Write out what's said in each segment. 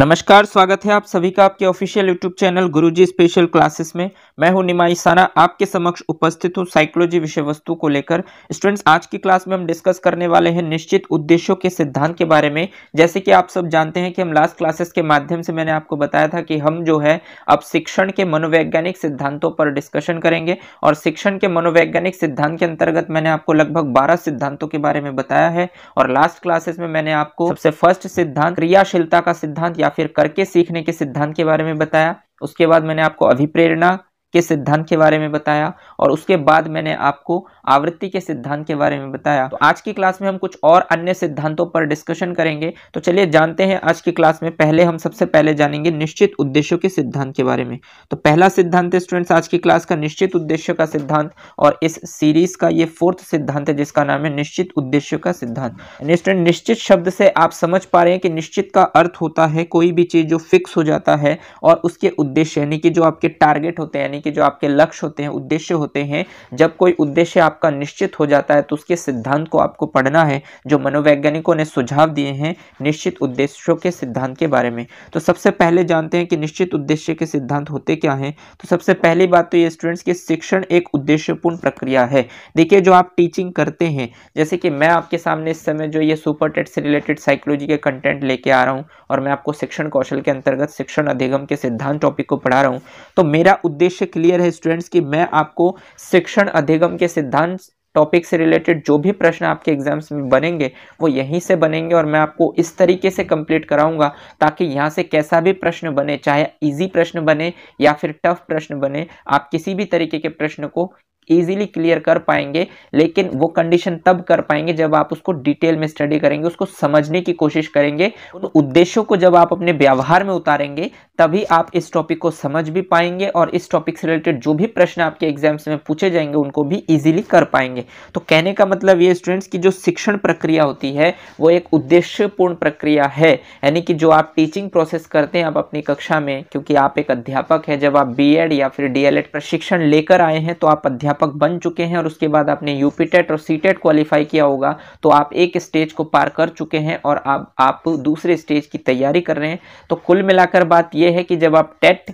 नमस्कार स्वागत है आप सभी का आपके official YouTube channel Guruji special classes में मैं हूं निमाई साना आपके समक्ष उपस्थित हूं साइकोलॉजी विषय वस्तु को लेकर स्टूडेंट्स आज की क्लास में हम डिस्कस करने वाले हैं निश्चित उद्देश्यों के सिद्धांत के बारे में जैसे कि आप सब जानते हैं कि हम लास्ट क्लासेस के माध्यम से मैंने आपको बताया था कि हम जो है अब शिक्षण के मनोवैज्ञानिक सिद्धांतों पर डिस्कशन करेंगे और शिक्षण के मनोवैज्ञानिक सिद्धांत के अंतर्गत मैंने आपको लगभग बारह सिद्धांतों के बारे में बताया है और लास्ट क्लासेस में मैंने आपको सबसे फर्स्ट सिद्धांत क्रियाशीलता का सिद्धांत या या फिर करके सीखने के सिद्धांत के बारे में बताया उसके बाद मैंने आपको अभिप्रेरणा के सिद्धांत के बारे में बताया और उसके बाद मैंने आपको आवृत्ति के सिद्धांत के बारे में बताया तो आज की क्लास में हम कुछ और अन्य सिद्धांतों पर डिस्कशन करेंगे तो चलिए जानते हैं आज की क्लास में पहले हम सबसे पहले जानेंगे निश्चित उद्देश्यों के सिद्धांत के बारे में तो पहला सिद्धांत है स्टूडेंट्स आज की क्लास का निश्चित उद्देश्य का सिद्धांत और इस सीरीज का ये फोर्थ सिद्धांत है जिसका नाम है निश्चित उद्देश्य का सिद्धांत स्टूडेंट निश्चित शब्द से आप समझ पा रहे हैं कि निश्चित का अर्थ होता है कोई भी चीज जो फिक्स हो जाता है और उसके उद्देश्य यानी कि जो आपके टारगेट होते हैं यानी कि जो आपके लक्ष्य होते हैं उद्देश्य होते हैं जब कोई उद्देश्य आपका निश्चित हो जाता है तो उसके सिद्धांत को आपको पढ़ना है जो मनोवैज्ञानिकों ने सुझाव दिए हैं निश्चित उद्देश्यों के सिद्धांत के बारे में तो सबसे पहले जानते हैं कि निश्चित उद्देश्य के सिद्धांत होते क्या हैं तो सबसे पहली बात तो ये स्टूडेंट्स की शिक्षण एक उद्देश्यपूर्ण प्रक्रिया है देखिए जो आप टीचिंग करते हैं जैसे कि मैं आपके सामने इस समय जो ये सुपर टेट से रिलेटेड साइकोलॉजी के कंटेंट लेके आ रहा हूँ और मैं आपको शिक्षण कौशल के अंतर्गत शिक्षण अधिगम के सिद्धांत टॉपिक को पढ़ा रहा हूँ तो मेरा उद्देश्य क्लियर है स्टूडेंट्स कि मैं आपको शिक्षण अधिगम के सिद्धांत टॉपिक से रिलेटेड जो भी प्रश्न आपके एग्जाम्स में बनेंगे वो यहीं से बनेंगे और मैं आपको इस तरीके से कंप्लीट कराऊंगा ताकि यहाँ से कैसा भी प्रश्न बने चाहे इजी प्रश्न बने या फिर टफ प्रश्न बने आप किसी भी तरीके के प्रश्न को ईजिली क्लियर कर पाएंगे लेकिन वो कंडीशन तब कर पाएंगे जब आप उसको डिटेल में स्टडी करेंगे उसको समझने की कोशिश करेंगे तो उन उद्देश्यों को जब आप अपने व्यवहार में उतारेंगे तभी आप इस टॉपिक को समझ भी पाएंगे और इस टॉपिक से रिलेटेड जो भी प्रश्न आपके एग्जाम्स में पूछे जाएंगे उनको भी ईजिली कर पाएंगे तो कहने का मतलब ये स्टूडेंट्स की जो शिक्षण प्रक्रिया होती है वो एक उद्देश्यपूर्ण प्रक्रिया है यानी कि जो आप टीचिंग प्रोसेस करते हैं आप अपनी कक्षा में क्योंकि आप एक अध्यापक है जब आप बी या फिर डी प्रशिक्षण लेकर आए हैं तो आप अध्यापक अध्यापक बन चुके हैं और उसके बाद आपने यूपी टेट और सी टेट क्वालिफाई किया होगा तो आप एक स्टेज को पार कर चुके हैं और आप आप दूसरे स्टेज की तैयारी कर रहे हैं तो कुल मिलाकर बात यह है कि जब आप टेट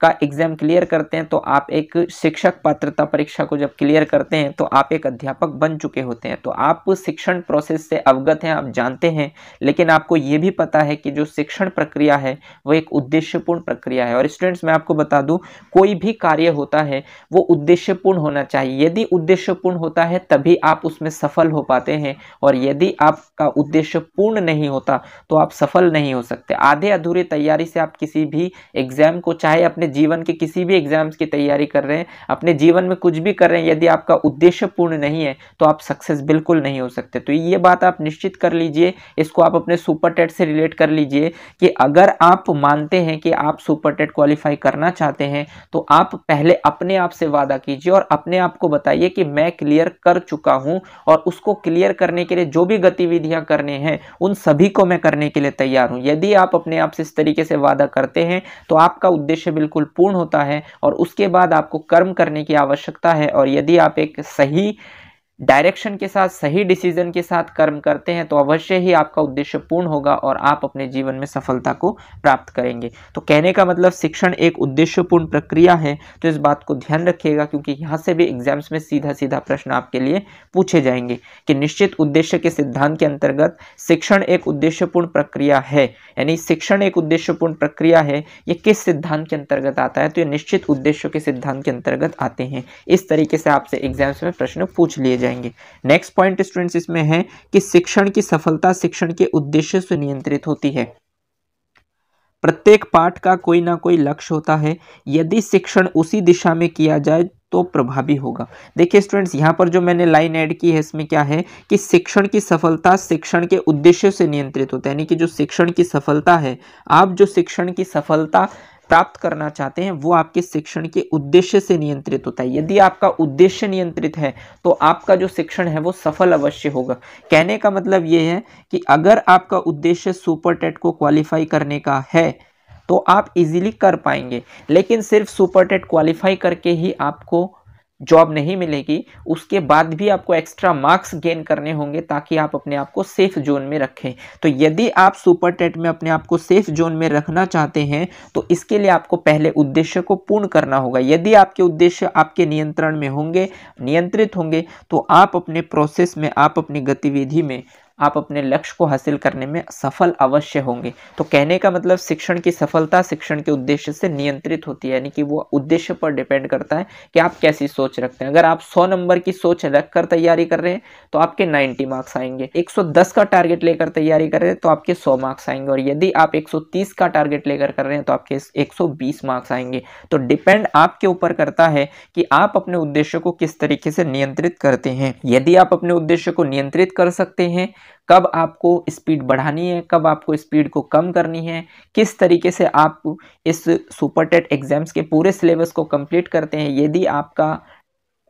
का एग्ज़ाम क्लियर करते हैं तो आप एक शिक्षक पात्रता परीक्षा को जब क्लियर करते हैं तो आप एक अध्यापक बन चुके होते हैं तो आप शिक्षण प्रोसेस से अवगत हैं आप जानते हैं लेकिन आपको ये भी पता है कि जो शिक्षण प्रक्रिया है वो एक उद्देश्यपूर्ण प्रक्रिया है और स्टूडेंट्स मैं आपको बता दूँ कोई भी कार्य होता है वो उद्देश्यपूर्ण होना चाहिए यदि उद्देश्यपूर्ण होता है तभी आप उसमें सफल हो पाते हैं और यदि आपका उद्देश्य पूर्ण नहीं होता तो आप सफल नहीं हो सकते आधे अधूरे तैयारी से आप किसी भी एग्ज़ाम को चाहे अपने जीवन के किसी भी एग्जाम्स की तैयारी कर रहे हैं अपने जीवन में कुछ भी कर रहे हैं यदि आपका उद्देश्य पूर्ण नहीं है तो आप सक्सेस बिल्कुल नहीं हो सकते तो ये बात आप निश्चित कर लीजिए इसको आप अपने सुपर टेट से रिलेट कर लीजिए कि अगर आप मानते हैं कि आप सुपर टेट क्वालिफाई करना चाहते हैं तो आप पहले अपने आप से वादा कीजिए और अपने आप को बताइए कि मैं क्लियर कर चुका हूँ और उसको क्लियर करने के लिए जो भी गतिविधियाँ करने हैं उन सभी को मैं करने के लिए तैयार हूँ यदि आप अपने आप से इस तरीके से वादा करते हैं तो आपका उद्देश्य बिल्कुल बिल्कुल पूर्ण होता है और उसके बाद आपको कर्म करने की आवश्यकता है और यदि आप एक सही डायरेक्शन के साथ सही डिसीजन के साथ कर्म करते हैं तो अवश्य ही आपका उद्देश्य पूर्ण होगा और आप अपने जीवन में सफलता को प्राप्त करेंगे तो कहने का मतलब शिक्षण एक उद्देश्यपूर्ण प्रक्रिया है तो इस बात को ध्यान रखिएगा क्योंकि यहाँ से भी एग्जाम्स में सीधा सीधा प्रश्न आपके लिए पूछे जाएंगे कि निश्चित उद्देश्य के सिद्धांत के अंतर्गत शिक्षण एक उद्देश्यपूर्ण प्रक्रिया है यानी शिक्षण एक उद्देश्यपूर्ण प्रक्रिया है ये किस सिद्धांत के अंतर्गत आता है तो ये निश्चित उद्देश्यों के सिद्धांत के अंतर्गत आते हैं इस तरीके से आपसे एग्जाम्स में प्रश्न पूछ लिए जाए जाएंगे नेक्स्ट पॉइंट स्टूडेंट्स इसमें है कि शिक्षण की सफलता शिक्षण के उद्देश्य से नियंत्रित होती है प्रत्येक पाठ का कोई ना कोई लक्ष्य होता है यदि शिक्षण उसी दिशा में किया जाए तो प्रभावी होगा देखिए स्टूडेंट्स यहाँ पर जो मैंने लाइन ऐड की है इसमें क्या है कि शिक्षण की सफलता शिक्षण के उद्देश्य से नियंत्रित होता है यानी कि जो शिक्षण की सफलता है आप जो शिक्षण की सफलता प्राप्त करना चाहते हैं वो आपके शिक्षण के उद्देश्य से नियंत्रित होता है यदि आपका उद्देश्य नियंत्रित है तो आपका जो शिक्षण है वो सफल अवश्य होगा कहने का मतलब ये है कि अगर आपका उद्देश्य सुपर टेट को क्वालिफाई करने का है तो आप इजीली कर पाएंगे लेकिन सिर्फ सुपर टेट क्वालिफाई करके ही आपको जॉब नहीं मिलेगी उसके बाद भी आपको एक्स्ट्रा मार्क्स गेन करने होंगे ताकि आप अपने आप को सेफ जोन में रखें तो यदि आप सुपर टेट में अपने आप को सेफ जोन में रखना चाहते हैं तो इसके लिए आपको पहले उद्देश्य को पूर्ण करना होगा यदि आपके उद्देश्य आपके नियंत्रण में होंगे नियंत्रित होंगे तो आप अपने प्रोसेस में आप अपनी गतिविधि में आप अपने लक्ष्य को हासिल करने में सफल अवश्य होंगे तो कहने का मतलब शिक्षण की सफलता शिक्षण के उद्देश्य से नियंत्रित होती है यानी कि वो उद्देश्य पर डिपेंड करता है कि आप कैसी सोच रखते हैं अगर आप सौ नंबर की सोच रख कर तैयारी कर रहे हैं तो आपके नाइन्टी मार्क्स आएंगे एक का टारगेट लेकर तैयारी कर रहे हैं तो आपके सौ मार्क्स आएंगे और यदि आप एक का टारगेट लेकर कर रहे हैं तो आपके एक मार्क्स आएंगे तो डिपेंड आपके ऊपर करता है कि आप अपने उद्देश्य को किस तरीके से नियंत्रित करते हैं यदि आप अपने उद्देश्य को नियंत्रित कर सकते हैं कब आपको स्पीड बढ़ानी है कब आपको स्पीड को कम करनी है किस तरीके से आप इस सुपर टेट एग्ज़ाम्स के पूरे सिलेबस को कंप्लीट करते हैं यदि आपका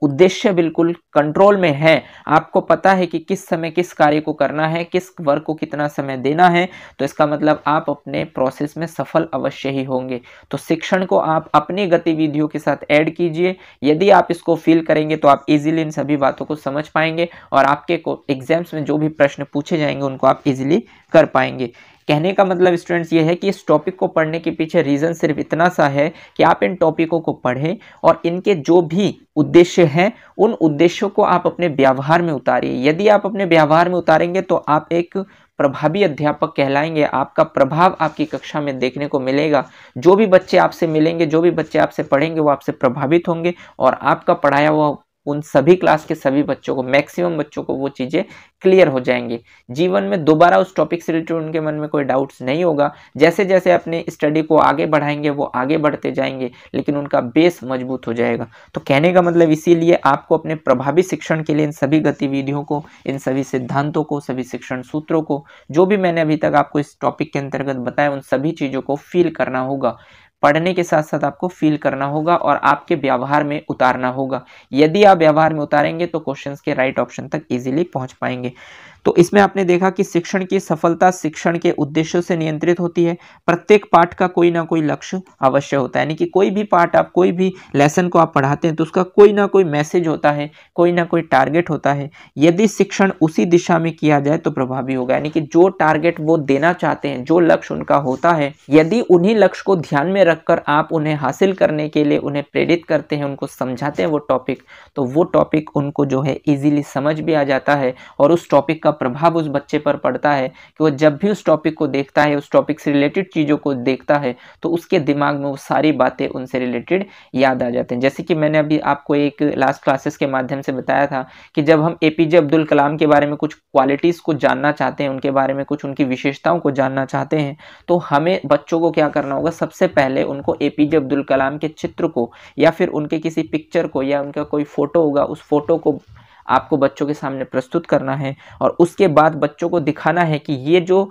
उद्देश्य बिल्कुल कंट्रोल में है आपको पता है कि किस समय किस कार्य को करना है किस वर्क को कितना समय देना है तो इसका मतलब आप अपने प्रोसेस में सफल अवश्य ही होंगे तो शिक्षण को आप अपनी गतिविधियों के साथ ऐड कीजिए यदि आप इसको फील करेंगे तो आप इजीली इन सभी बातों को समझ पाएंगे और आपके एग्जाम्स में जो भी प्रश्न पूछे जाएंगे उनको आप इजिली कर पाएंगे कहने का मतलब स्टूडेंट्स ये है कि इस टॉपिक को पढ़ने के पीछे रीज़न सिर्फ इतना सा है कि आप इन टॉपिकों को पढ़ें और इनके जो भी उद्देश्य हैं उन उद्देश्यों को आप अपने व्यवहार में उतारिए यदि आप अपने व्यवहार में उतारेंगे तो आप एक प्रभावी अध्यापक कहलाएंगे आपका प्रभाव आपकी कक्षा में देखने को मिलेगा जो भी बच्चे आपसे मिलेंगे जो भी बच्चे आपसे पढ़ेंगे वो आपसे प्रभावित होंगे और आपका पढ़ाया हुआ उन सभी क्लास के सभी बच्चों को मैक्सिमम बच्चों को वो चीज़ें क्लियर हो जाएंगे जीवन में दोबारा उस टॉपिक से रिलेटेड उनके मन में कोई डाउट्स नहीं होगा जैसे जैसे अपने स्टडी को आगे बढ़ाएंगे वो आगे बढ़ते जाएंगे लेकिन उनका बेस मजबूत हो जाएगा तो कहने का मतलब इसीलिए आपको अपने प्रभावी शिक्षण के लिए इन सभी गतिविधियों को इन सभी सिद्धांतों को सभी शिक्षण सूत्रों को जो भी मैंने अभी तक आपको इस टॉपिक के अंतर्गत बताया उन सभी चीज़ों को फील करना होगा पढ़ने के साथ साथ आपको फील करना होगा और आपके व्यवहार में उतारना होगा यदि आप व्यवहार में उतारेंगे तो क्वेश्चन के राइट ऑप्शन तक इजीली पहुंच पाएंगे तो इसमें आपने देखा कि शिक्षण की सफलता शिक्षण के उद्देश्यों से नियंत्रित होती है प्रत्येक पाठ का कोई ना कोई लक्ष्य अवश्य होता है यानी कि कोई भी पाठ आप कोई भी लेसन को आप पढ़ाते हैं तो उसका कोई ना कोई मैसेज होता है कोई ना कोई टारगेट होता है यदि शिक्षण उसी दिशा में किया जाए तो प्रभावी होगा यानी कि जो टारगेट वो देना चाहते हैं जो लक्ष्य उनका होता है यदि उन्हीं लक्ष्य को ध्यान में रखकर आप उन्हें हासिल करने के लिए उन्हें प्रेरित करते हैं उनको समझाते हैं वो टॉपिक तो वो टॉपिक उनको जो है इजीली समझ भी आ जाता है और उस टॉपिक का का प्रभाव उस बच्चे पर पड़ता है कि वो जब भी उस टॉपिक को देखता है उस टॉपिक से रिलेटेड चीज़ों को देखता है तो उसके दिमाग में वो सारी बातें उनसे रिलेटेड याद आ जाते हैं जैसे कि मैंने अभी आपको एक लास्ट क्लासेस के माध्यम से बताया था कि जब हम ए पी जे अब्दुल कलाम के बारे में कुछ क्वालिटीज़ को जानना चाहते हैं उनके बारे में कुछ उनकी विशेषताओं को जानना चाहते हैं तो हमें बच्चों को क्या करना होगा सबसे पहले उनको ए पी जे अब्दुल कलाम के चित्र को या फिर उनके किसी पिक्चर को या उनका कोई फ़ोटो होगा उस फोटो को आपको बच्चों के सामने प्रस्तुत करना है और उसके बाद बच्चों को दिखाना है कि ये जो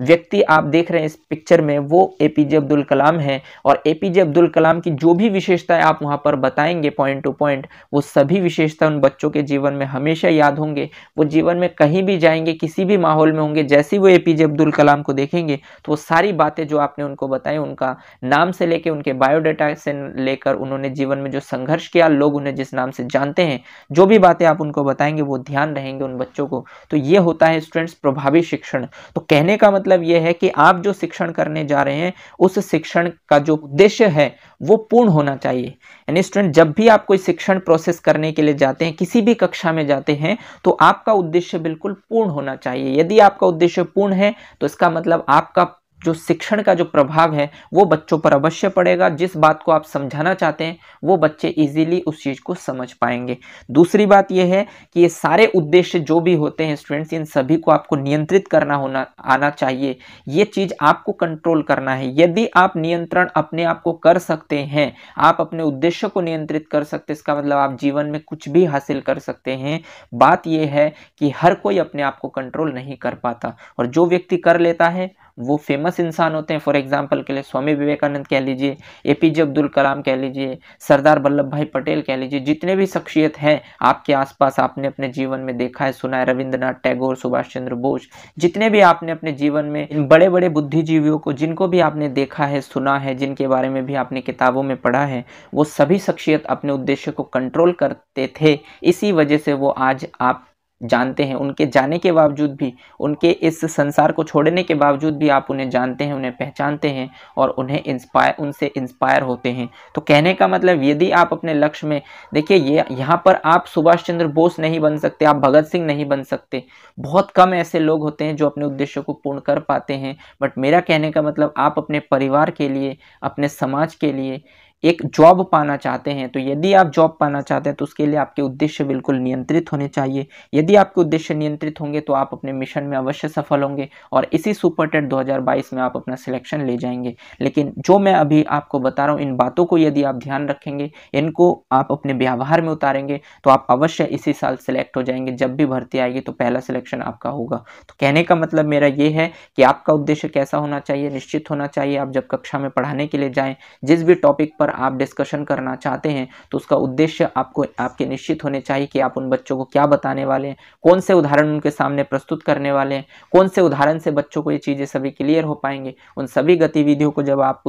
व्यक्ति आप देख रहे हैं इस पिक्चर में वो ए पी जे अब्दुल कलाम हैं और ए पीजे अब्दुल कलाम की जो भी विशेषताएं आप वहाँ पर बताएंगे पॉइंट टू पॉइंट वो सभी विशेषता उन बच्चों के जीवन में हमेशा याद होंगे वो जीवन में कहीं भी जाएंगे किसी भी माहौल में होंगे जैसे वो ए पी जे अब्दुल कलाम को देखेंगे तो वो सारी बातें जो आपने उनको बताई उनका नाम से लेकर उनके बायोडाटा से लेकर उन्होंने जीवन में जो संघर्ष किया लोग उन्हें जिस नाम से जानते हैं जो भी बातें आप उनको बताएंगे वो ध्यान रहेंगे उन बच्चों को तो ये होता है स्टूडेंट्स प्रभावी शिक्षण तो कहने का मतलब मतलब यह है कि आप जो शिक्षण करने जा रहे हैं उस शिक्षण का जो उद्देश्य है वो पूर्ण होना चाहिए यानी स्टूडेंट जब भी आप कोई शिक्षण प्रोसेस करने के लिए जाते हैं किसी भी कक्षा में जाते हैं तो आपका उद्देश्य बिल्कुल पूर्ण होना चाहिए यदि आपका उद्देश्य पूर्ण है तो इसका मतलब आपका जो शिक्षण का जो प्रभाव है वो बच्चों पर अवश्य पड़ेगा जिस बात को आप समझाना चाहते हैं वो बच्चे इजीली उस चीज़ को समझ पाएंगे दूसरी बात यह है कि ये सारे उद्देश्य जो भी होते हैं स्टूडेंट्स इन सभी को आपको नियंत्रित करना होना आना चाहिए ये चीज़ आपको कंट्रोल करना है यदि आप नियंत्रण अपने आप को कर सकते हैं आप अपने उद्देश्य को नियंत्रित कर सकते इसका मतलब आप जीवन में कुछ भी हासिल कर सकते हैं बात यह है कि हर कोई अपने आप को कंट्रोल नहीं कर पाता और जो व्यक्ति कर लेता है वो फेमस इंसान होते हैं फॉर एग्जाम्पल के लिए स्वामी विवेकानंद कह लीजिए ए पी जे अब्दुल कलाम कह लीजिए सरदार वल्लभ भाई पटेल कह लीजिए जितने भी शख्सियत हैं आपके आसपास आपने अपने जीवन में देखा है सुना है रविंद्रनाथ टैगोर सुभाष चंद्र बोस जितने भी आपने अपने जीवन में इन बड़े बड़े बुद्धिजीवियों को जिनको भी आपने देखा है सुना है जिनके बारे में भी आपने किताबों में पढ़ा है वो सभी शख्सियत अपने उद्देश्य को कंट्रोल करते थे इसी वजह से वो आज आप जानते हैं उनके जाने के बावजूद भी उनके इस संसार को छोड़ने के बावजूद भी आप उन्हें जानते हैं उन्हें पहचानते हैं और उन्हें इंस्पायर उनसे इंस्पायर होते हैं तो कहने का मतलब यदि आप अपने लक्ष्य में देखिए ये यहाँ पर आप सुभाष चंद्र बोस नहीं बन सकते आप भगत सिंह नहीं बन सकते बहुत कम ऐसे लोग होते हैं जो अपने उद्देश्य को पूर्ण कर पाते हैं बट मेरा कहने का मतलब आप अपने परिवार के लिए अपने समाज के लिए एक जॉब पाना चाहते हैं तो यदि आप जॉब पाना चाहते हैं तो उसके लिए आपके उद्देश्य बिल्कुल नियंत्रित होने चाहिए यदि आपके उद्देश्य नियंत्रित होंगे तो आप अपने मिशन में अवश्य सफल होंगे और इसी सुपर टेट 2022 में आप अपना सिलेक्शन ले जाएंगे लेकिन जो मैं अभी आपको बता रहा हूँ इन बातों को यदि आप ध्यान रखेंगे इनको आप अपने व्यवहार में उतारेंगे तो आप अवश्य इसी साल सिलेक्ट हो जाएंगे जब भी भर्ती आएगी तो पहला सिलेक्शन आपका होगा तो कहने का मतलब मेरा ये है कि आपका उद्देश्य कैसा होना चाहिए निश्चित होना चाहिए आप जब कक्षा में पढ़ाने के लिए जाएँ जिस भी टॉपिक पर पर आप डिस्कशन करना चाहते हैं तो उसका उद्देश्य आपको आपके निश्चित होने चाहिए कि आप उन बच्चों को क्या बताने वाले हैं कौन से उदाहरण उनके सामने प्रस्तुत करने वाले हैं कौन से उदाहरण से बच्चों को ये चीज़ें सभी क्लियर हो पाएंगे उन सभी गतिविधियों को जब आप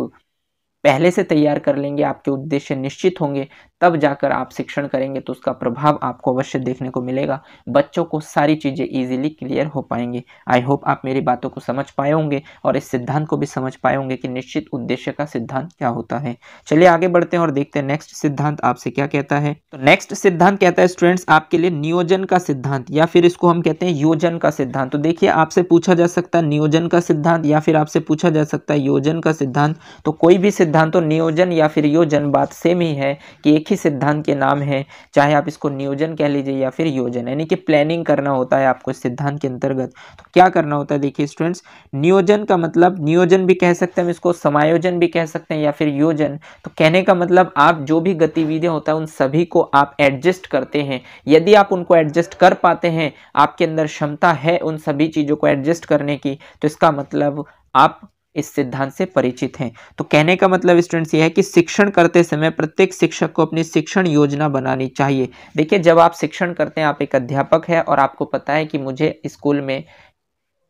पहले से तैयार कर लेंगे आपके उद्देश्य निश्चित होंगे तब जाकर आप शिक्षण करेंगे तो उसका प्रभाव आपको अवश्य देखने को मिलेगा बच्चों को सारी चीज़ें इजीली क्लियर हो पाएंगी आई होप आप मेरी बातों को समझ पाए होंगे और इस सिद्धांत को भी समझ पाए होंगे कि निश्चित उद्देश्य का सिद्धांत क्या होता है चलिए आगे बढ़ते हैं और देखते हैं नेक्स्ट सिद्धांत आपसे क्या कहता है तो नेक्स्ट सिद्धांत कहता है स्टूडेंट्स आपके लिए नियोजन का सिद्धांत या फिर इसको हम कहते हैं योजन का सिद्धांत तो देखिए आपसे पूछा जा सकता है नियोजन का सिद्धांत या फिर आपसे पूछा जा सकता है योजन का सिद्धांत तो कोई भी सिद्धांत तो नियोजन या फिर योजन बात सेम ही है कि एक ही सिद्धांत के नाम है चाहे आप इसको नियोजन कह लीजिए या फिर योजन यानी कि प्लानिंग करना होता है आपको सिद्धांत के अंतर्गत तो क्या करना होता है देखिए स्टूडेंट्स नियोजन का मतलब नियोजन भी कह सकते हैं हम इसको समायोजन भी कह सकते हैं या फिर योजन तो कहने का मतलब आप जो भी गतिविधियाँ होता है उन सभी को आप एडजस्ट करते हैं यदि आप उनको एडजस्ट कर पाते हैं आपके अंदर क्षमता है उन सभी चीज़ों को एडजस्ट करने की तो इसका मतलब आप इस सिद्धांत से परिचित हैं तो कहने का मतलब स्टूडेंट्स ये है कि शिक्षण करते समय प्रत्येक शिक्षक को अपनी शिक्षण योजना बनानी चाहिए देखिए जब आप शिक्षण करते हैं आप एक अध्यापक है और आपको पता है कि मुझे स्कूल में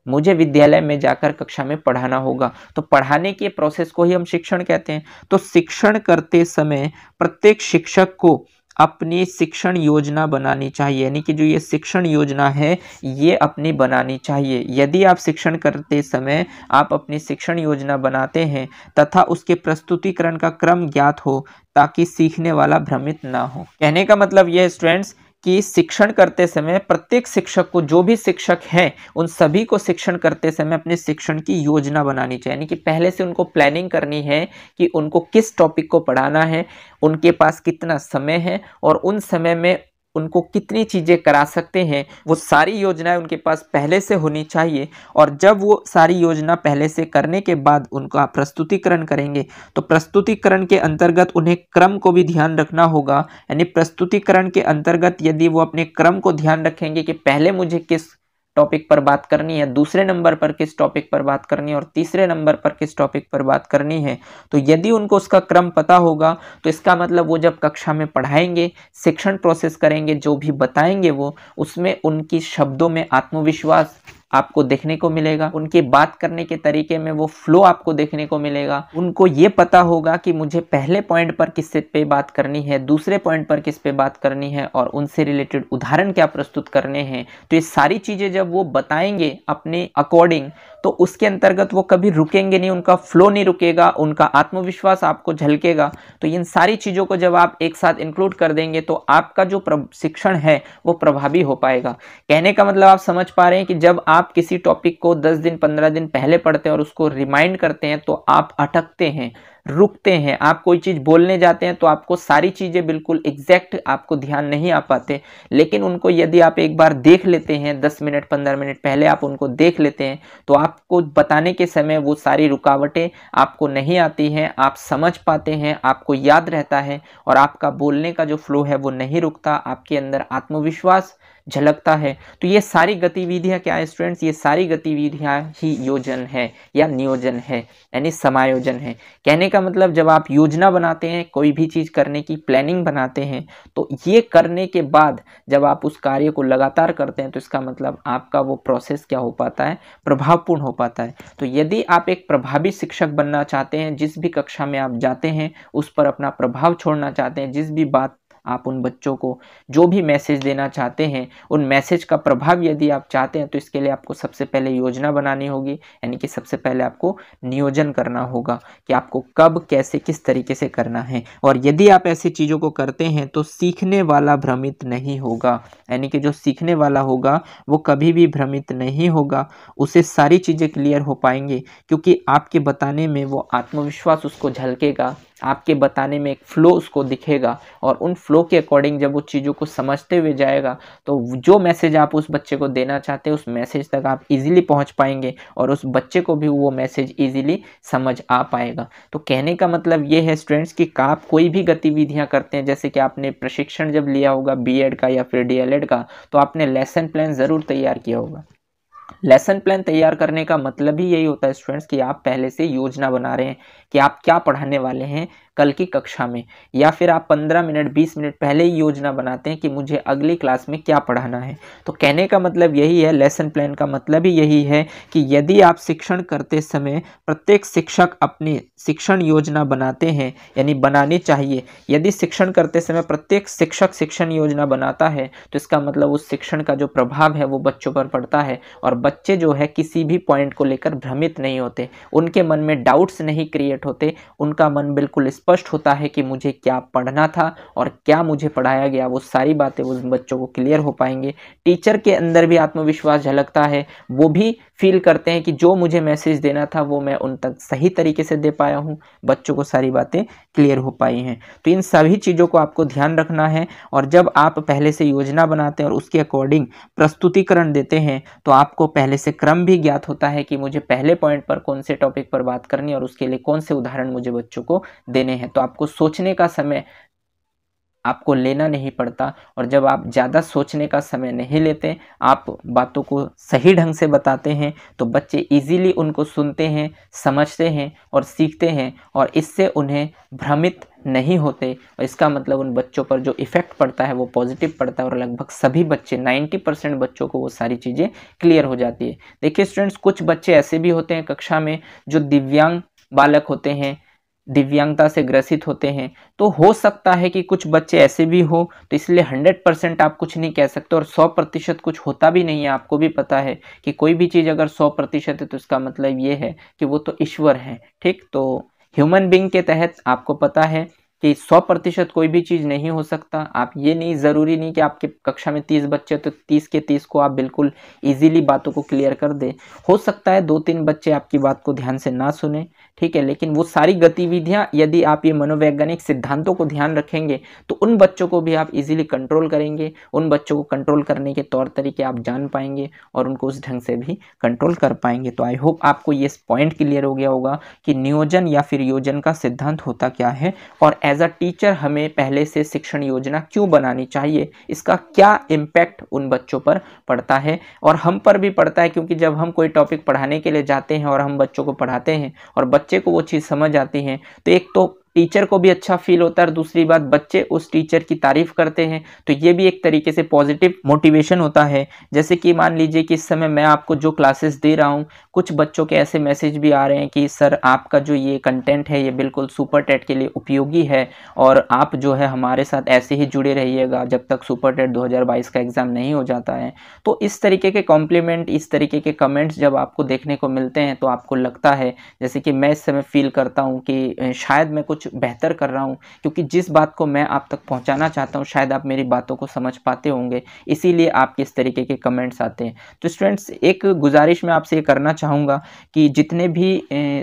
मुझे विद्यालय में जाकर कक्षा में पढ़ाना होगा तो पढ़ाने के प्रोसेस को ही हम शिक्षण कहते हैं तो शिक्षण करते समय प्रत्येक शिक्षक को अपनी शिक्षण योजना बनानी चाहिए यानी कि जो ये शिक्षण योजना है ये अपनी बनानी चाहिए यदि आप शिक्षण करते समय आप अपनी शिक्षण योजना बनाते हैं तथा उसके प्रस्तुतिकरण का क्रम ज्ञात हो ताकि सीखने वाला भ्रमित ना हो कहने का मतलब ये स्टूडेंट्स कि शिक्षण करते समय प्रत्येक शिक्षक को जो भी शिक्षक हैं उन सभी को शिक्षण करते समय अपने शिक्षण की योजना बनानी चाहिए यानी कि पहले से उनको प्लानिंग करनी है कि उनको किस टॉपिक को पढ़ाना है उनके पास कितना समय है और उन समय में उनको कितनी चीज़ें करा सकते हैं वो सारी योजनाएं उनके पास पहले से होनी चाहिए और जब वो सारी योजना पहले से करने के बाद उनका प्रस्तुतिकरण करेंगे तो प्रस्तुतिकरण के अंतर्गत उन्हें क्रम को भी ध्यान रखना होगा यानी प्रस्तुतिकरण के अंतर्गत यदि वो अपने क्रम को ध्यान रखेंगे कि पहले मुझे किस टॉपिक पर बात करनी है दूसरे नंबर पर किस टॉपिक पर बात करनी है और तीसरे नंबर पर किस टॉपिक पर बात करनी है तो यदि उनको उसका क्रम पता होगा तो इसका मतलब वो जब कक्षा में पढ़ाएंगे शिक्षण प्रोसेस करेंगे जो भी बताएंगे वो उसमें उनकी शब्दों में आत्मविश्वास आपको देखने को मिलेगा उनके बात करने के तरीके में वो फ्लो आपको देखने को मिलेगा उनको ये पता होगा कि मुझे पहले पॉइंट पर किस पे बात करनी है दूसरे पॉइंट पर किस पे बात करनी है और उनसे रिलेटेड उदाहरण क्या प्रस्तुत करने हैं तो ये सारी चीज़ें जब वो बताएंगे अपने अकॉर्डिंग तो उसके अंतर्गत वो कभी रुकेंगे नहीं उनका फ्लो नहीं रुकेगा उनका आत्मविश्वास आपको झलकेगा तो इन सारी चीज़ों को जब आप एक साथ इंक्लूड कर देंगे तो आपका जो शिक्षण है वो प्रभावी हो पाएगा कहने का मतलब आप समझ पा रहे हैं कि जब आप किसी टॉपिक को दस दिन पंद्रह दिन पहले पढ़ते हैं और उसको रिमाइंड करते हैं तो आप अटकते हैं रुकते हैं आप कोई चीज़ बोलने जाते हैं तो आपको सारी चीज़ें बिल्कुल एग्जैक्ट आपको ध्यान नहीं आ पाते लेकिन उनको यदि आप एक बार देख लेते हैं दस मिनट पंद्रह मिनट पहले आप उनको देख लेते हैं तो आपको बताने के समय वो सारी रुकावटें आपको नहीं आती हैं आप समझ पाते हैं आपको याद रहता है और आपका बोलने का जो फ्लो है वो नहीं रुकता आपके अंदर आत्मविश्वास झलकता है तो ये सारी गतिविधियाँ क्या है स्टूडेंट्स ये सारी गतिविधियाँ ही योजन है या नियोजन है यानी समायोजन है कहने का मतलब जब आप योजना बनाते हैं कोई भी चीज़ करने की प्लानिंग बनाते हैं तो ये करने के बाद जब आप उस कार्य को लगातार करते हैं तो इसका मतलब आपका वो प्रोसेस क्या हो पाता है प्रभावपूर्ण हो पाता है तो यदि आप एक प्रभावी शिक्षक बनना चाहते हैं जिस भी कक्षा में आप जाते हैं उस पर अपना प्रभाव छोड़ना चाहते हैं जिस भी बात आप उन बच्चों को जो भी मैसेज देना चाहते हैं उन मैसेज का प्रभाव यदि आप चाहते हैं तो इसके लिए आपको सबसे पहले योजना बनानी होगी यानी कि सबसे पहले आपको नियोजन करना होगा कि आपको कब कैसे किस तरीके से करना है और यदि आप ऐसी चीज़ों को करते हैं तो सीखने वाला भ्रमित नहीं होगा यानी कि जो सीखने वाला होगा वो कभी भी भ्रमित नहीं होगा उसे सारी चीज़ें क्लियर हो पाएंगे क्योंकि आपके बताने में वो आत्मविश्वास उसको झलकेगा आपके बताने में एक फ़्लो उसको दिखेगा और उन फ्लो के अकॉर्डिंग जब वो चीज़ों को समझते हुए जाएगा तो जो मैसेज आप उस बच्चे को देना चाहते हैं उस मैसेज तक आप इजीली पहुंच पाएंगे और उस बच्चे को भी वो मैसेज इजीली समझ आ पाएगा तो कहने का मतलब ये है स्टूडेंट्स कि आप कोई भी गतिविधियाँ करते हैं जैसे कि आपने प्रशिक्षण जब लिया होगा बी का या फिर डी का तो आपने लेसन प्लान ज़रूर तैयार किया होगा लेसन प्लान तैयार करने का मतलब ही यही होता है स्टूडेंट्स कि आप पहले से योजना बना रहे हैं कि आप क्या पढ़ाने वाले हैं कल की कक्षा में या फिर आप 15 मिनट 20 मिनट पहले ही योजना बनाते हैं कि मुझे अगली क्लास में क्या पढ़ाना है तो कहने का मतलब यही है लेसन प्लान का मतलब ही यही है कि यदि आप शिक्षण करते समय प्रत्येक शिक्षक अपनी शिक्षण योजना बनाते हैं यानी बनानी चाहिए यदि शिक्षण करते समय प्रत्येक शिक्षक शिक्षण योजना बनाता है तो इसका मतलब उस शिक्षण का जो प्रभाव है वो बच्चों पर पड़ता है और बच्चे जो है किसी भी पॉइंट को लेकर भ्रमित नहीं होते उनके मन में डाउट्स नहीं क्रिएट मोटिवेट होते उनका मन बिल्कुल स्पष्ट होता है कि मुझे क्या पढ़ना था और क्या मुझे पढ़ाया गया वो सारी बातें उस बच्चों को क्लियर हो पाएंगे टीचर के अंदर भी आत्मविश्वास झलकता है वो भी फील करते हैं कि जो मुझे मैसेज देना था वो मैं उन तक सही तरीके से दे पाया हूँ बच्चों को सारी बातें क्लियर हो पाई हैं तो इन सभी चीज़ों को आपको ध्यान रखना है और जब आप पहले से योजना बनाते हैं और उसके अकॉर्डिंग प्रस्तुतिकरण देते हैं तो आपको पहले से क्रम भी ज्ञात होता है कि मुझे पहले पॉइंट पर कौन से टॉपिक पर बात करनी और उसके लिए कौन से उदाहरण मुझे बच्चों को देने हैं तो आपको सोचने का समय आपको लेना नहीं पड़ता और जब आप ज़्यादा सोचने का समय नहीं लेते आप बातों को सही ढंग से बताते हैं तो बच्चे इजीली उनको सुनते हैं समझते हैं और सीखते हैं और इससे उन्हें भ्रमित नहीं होते और इसका मतलब उन बच्चों पर जो इफ़ेक्ट पड़ता है वो पॉजिटिव पड़ता है और लगभग सभी बच्चे 90 परसेंट बच्चों को वो सारी चीज़ें क्लियर हो जाती है देखिए स्टूडेंट्स कुछ बच्चे ऐसे भी होते हैं कक्षा में जो दिव्यांग बालक होते हैं दिव्यांगता से ग्रसित होते हैं तो हो सकता है कि कुछ बच्चे ऐसे भी हो तो इसलिए 100 परसेंट आप कुछ नहीं कह सकते और 100 प्रतिशत कुछ होता भी नहीं है आपको भी पता है कि कोई भी चीज़ अगर 100 प्रतिशत है तो इसका मतलब ये है कि वो तो ईश्वर है ठीक तो ह्यूमन बींग के तहत आपको पता है कि 100 प्रतिशत कोई भी चीज़ नहीं हो सकता आप ये नहीं ज़रूरी नहीं कि आपके कक्षा में 30 बच्चे तो 30 के 30 को आप बिल्कुल इजीली बातों को क्लियर कर दें हो सकता है दो तीन बच्चे आपकी बात को ध्यान से ना सुने ठीक है लेकिन वो सारी गतिविधियाँ यदि आप ये मनोवैज्ञानिक सिद्धांतों को ध्यान रखेंगे तो उन बच्चों को भी आप इजीली कंट्रोल करेंगे उन बच्चों को कंट्रोल करने के तौर तरीके आप जान पाएंगे और उनको उस ढंग से भी कंट्रोल कर पाएंगे तो आई होप आपको ये पॉइंट क्लियर हो गया होगा कि नियोजन या फिर योजन का सिद्धांत होता क्या है और एज अ टीचर हमें पहले से शिक्षण योजना क्यों बनानी चाहिए इसका क्या इम्पैक्ट उन बच्चों पर पड़ता है और हम पर भी पड़ता है क्योंकि जब हम कोई टॉपिक पढ़ाने के लिए जाते हैं और हम बच्चों को पढ़ाते हैं और बच्चे को वो चीज़ समझ आती है तो एक तो टीचर को भी अच्छा फील होता है दूसरी बात बच्चे उस टीचर की तारीफ करते हैं तो ये भी एक तरीके से पॉजिटिव मोटिवेशन होता है जैसे कि मान लीजिए कि इस समय मैं आपको जो क्लासेस दे रहा हूँ कुछ बच्चों के ऐसे मैसेज भी आ रहे हैं कि सर आपका जो ये कंटेंट है ये बिल्कुल सुपर टेट के लिए उपयोगी है और आप जो है हमारे साथ ऐसे ही जुड़े रहिएगा जब तक सुपर टेट दो का एग्ज़ाम नहीं हो जाता है तो इस तरीके के कॉम्प्लीमेंट इस तरीके के कमेंट्स जब आपको देखने को मिलते हैं तो आपको लगता है जैसे कि मैं इस समय फील करता हूँ कि शायद मैं कुछ कुछ बेहतर कर रहा हूँ क्योंकि जिस बात को मैं आप तक पहुँचाना चाहता हूँ शायद आप मेरी बातों को समझ पाते होंगे इसीलिए आपके इस तरीके के कमेंट्स आते हैं तो स्टूडेंट्स एक गुजारिश मैं आपसे ये करना चाहूँगा कि जितने भी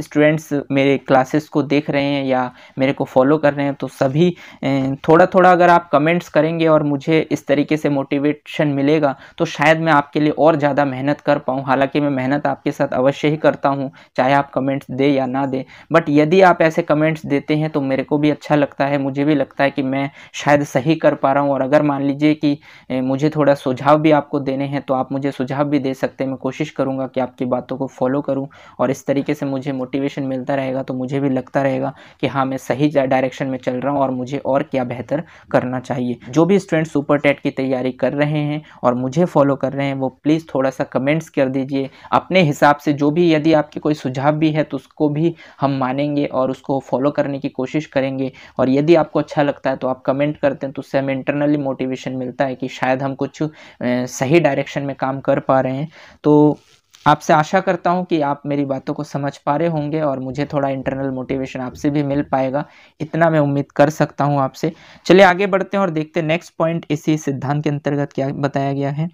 स्टूडेंट्स मेरे क्लासेस को देख रहे हैं या मेरे को फॉलो कर रहे हैं तो सभी थोड़ा थोड़ा अगर आप कमेंट्स करेंगे और मुझे इस तरीके से मोटिवेशन मिलेगा तो शायद मैं आपके लिए और ज़्यादा मेहनत कर पाऊँ हालांकि मैं मेहनत आपके साथ अवश्य ही करता हूँ चाहे आप कमेंट्स दे या ना दे बट यदि आप ऐसे कमेंट्स देते हैं हैं तो मेरे को भी अच्छा लगता है मुझे भी लगता है कि मैं शायद सही कर पा रहा हूँ और अगर मान लीजिए कि मुझे थोड़ा सुझाव भी आपको देने हैं तो आप मुझे सुझाव भी दे सकते हैं मैं कोशिश करूँगा कि आपकी बातों को फॉलो करूँ और इस तरीके से मुझे मोटिवेशन मिलता रहेगा तो मुझे भी लगता रहेगा कि हाँ मैं सही डायरेक्शन में चल रहा हूँ और मुझे और क्या बेहतर करना चाहिए जो भी स्टूडेंट सुपर टेट की तैयारी कर रहे हैं और मुझे फॉलो कर रहे हैं वो प्लीज़ थोड़ा सा कमेंट्स कर दीजिए अपने हिसाब से जो भी यदि आपके कोई सुझाव भी है तो उसको भी हम मानेंगे और उसको फॉलो करने की कोशिश करेंगे और यदि आपको अच्छा लगता है तो आप कमेंट करते हैं तो उससे हमें इंटरनली मोटिवेशन मिलता है कि शायद हम कुछ सही डायरेक्शन में काम कर पा रहे हैं तो आपसे आशा करता हूँ कि आप मेरी बातों को समझ पा रहे होंगे और मुझे थोड़ा इंटरनल मोटिवेशन आपसे भी मिल पाएगा इतना मैं उम्मीद कर सकता हूँ आपसे चलिए आगे बढ़ते हैं और देखते हैं नेक्स्ट पॉइंट इसी सिद्धांत के अंतर्गत क्या बताया गया है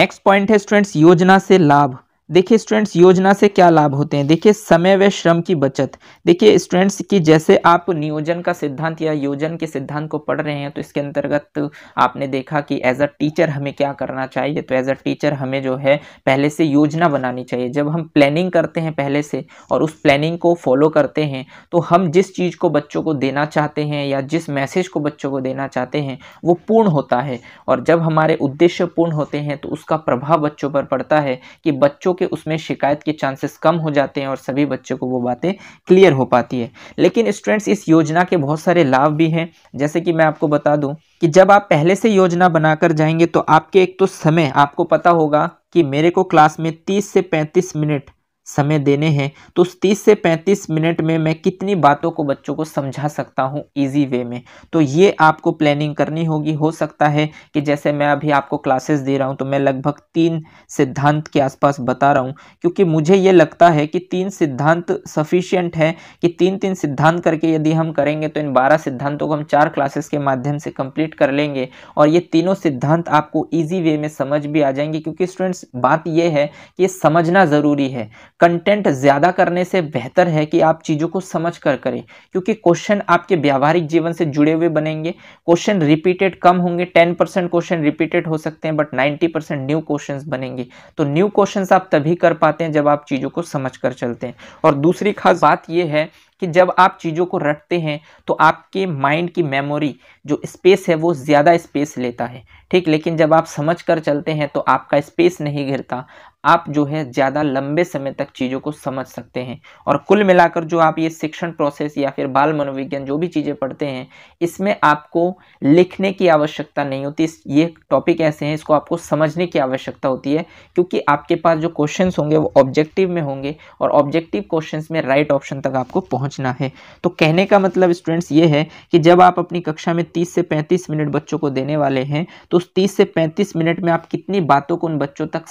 नेक्स्ट पॉइंट है स्टूडेंट्स योजना से लाभ देखिए स्टूडेंट्स योजना से क्या लाभ होते हैं देखिए समय व श्रम की बचत देखिए स्टूडेंट्स की जैसे आप नियोजन का सिद्धांत या योजन के सिद्धांत को पढ़ रहे हैं तो इसके अंतर्गत आपने देखा कि एज अ टीचर हमें क्या करना चाहिए तो एज अ टीचर हमें जो है पहले से योजना बनानी चाहिए जब हम प्लानिंग करते हैं पहले से और उस प्लानिंग को फॉलो करते हैं तो हम जिस चीज़ को बच्चों को देना चाहते हैं या जिस मैसेज को बच्चों को देना चाहते हैं वो पूर्ण होता है और जब हमारे उद्देश्य पूर्ण होते हैं तो उसका प्रभाव बच्चों पर पड़ता है कि बच्चों कि उसमें शिकायत के चांसेस कम हो जाते हैं और सभी बच्चों को वो बातें क्लियर हो पाती है लेकिन स्टूडेंट्स इस योजना के बहुत सारे लाभ भी हैं जैसे कि मैं आपको बता दूं कि जब आप पहले से योजना बनाकर जाएंगे तो आपके एक तो समय आपको पता होगा कि मेरे को क्लास में 30 से 35 मिनट समय देने हैं तो उस 30 से 35 मिनट में मैं कितनी बातों को बच्चों को समझा सकता हूँ इजी वे में तो ये आपको प्लानिंग करनी होगी हो सकता है कि जैसे मैं अभी आपको क्लासेस दे रहा हूँ तो मैं लगभग तीन सिद्धांत के आसपास बता रहा हूँ क्योंकि मुझे ये लगता है कि तीन सिद्धांत सफिशियंट है कि तीन तीन सिद्धांत करके यदि हम करेंगे तो इन बारह सिद्धांतों को हम चार क्लासेस के माध्यम से कम्प्लीट कर लेंगे और ये तीनों सिद्धांत आपको ईजी वे में समझ भी आ जाएंगे क्योंकि स्टूडेंट्स बात यह है कि समझना ज़रूरी है कंटेंट ज़्यादा करने से बेहतर है कि आप चीज़ों को समझ कर करें क्योंकि क्वेश्चन आपके व्यावहारिक जीवन से जुड़े हुए बनेंगे क्वेश्चन रिपीटेड कम होंगे टेन परसेंट क्वेश्चन रिपीटेड हो सकते हैं but ninety percent new question बनेंगे तो न्यू क्वेश्चन आप तभी कर पाते हैं जब आप चीज़ों को समझ कर चलते हैं और दूसरी खास बात यह है कि जब आप चीज़ों को रटते हैं तो आपके माइंड की मेमोरी जो स्पेस है वो ज़्यादा स्पेस लेता है ठीक लेकिन जब आप समझ कर चलते हैं तो आपका स्पेस नहीं घिरता आप जो है ज़्यादा लंबे समय तक चीज़ों को समझ सकते हैं और कुल मिलाकर जो आप ये शिक्षण प्रोसेस या फिर बाल मनोविज्ञान जो भी चीज़ें पढ़ते हैं इसमें आपको लिखने की आवश्यकता नहीं होती ये टॉपिक ऐसे हैं इसको आपको समझने की आवश्यकता होती है क्योंकि आपके पास जो क्वेश्चन होंगे वो ऑब्जेक्टिव में होंगे और ऑब्जेक्टिव क्वेश्चन में राइट ऑप्शन तक आपको पहुँचना है तो कहने का मतलब स्टूडेंट्स ये है कि जब आप अपनी कक्षा में तीस से पैंतीस मिनट बच्चों को देने वाले हैं तो उस तीस से पैंतीस मिनट में आप कितनी बातों को उन बच्चों तक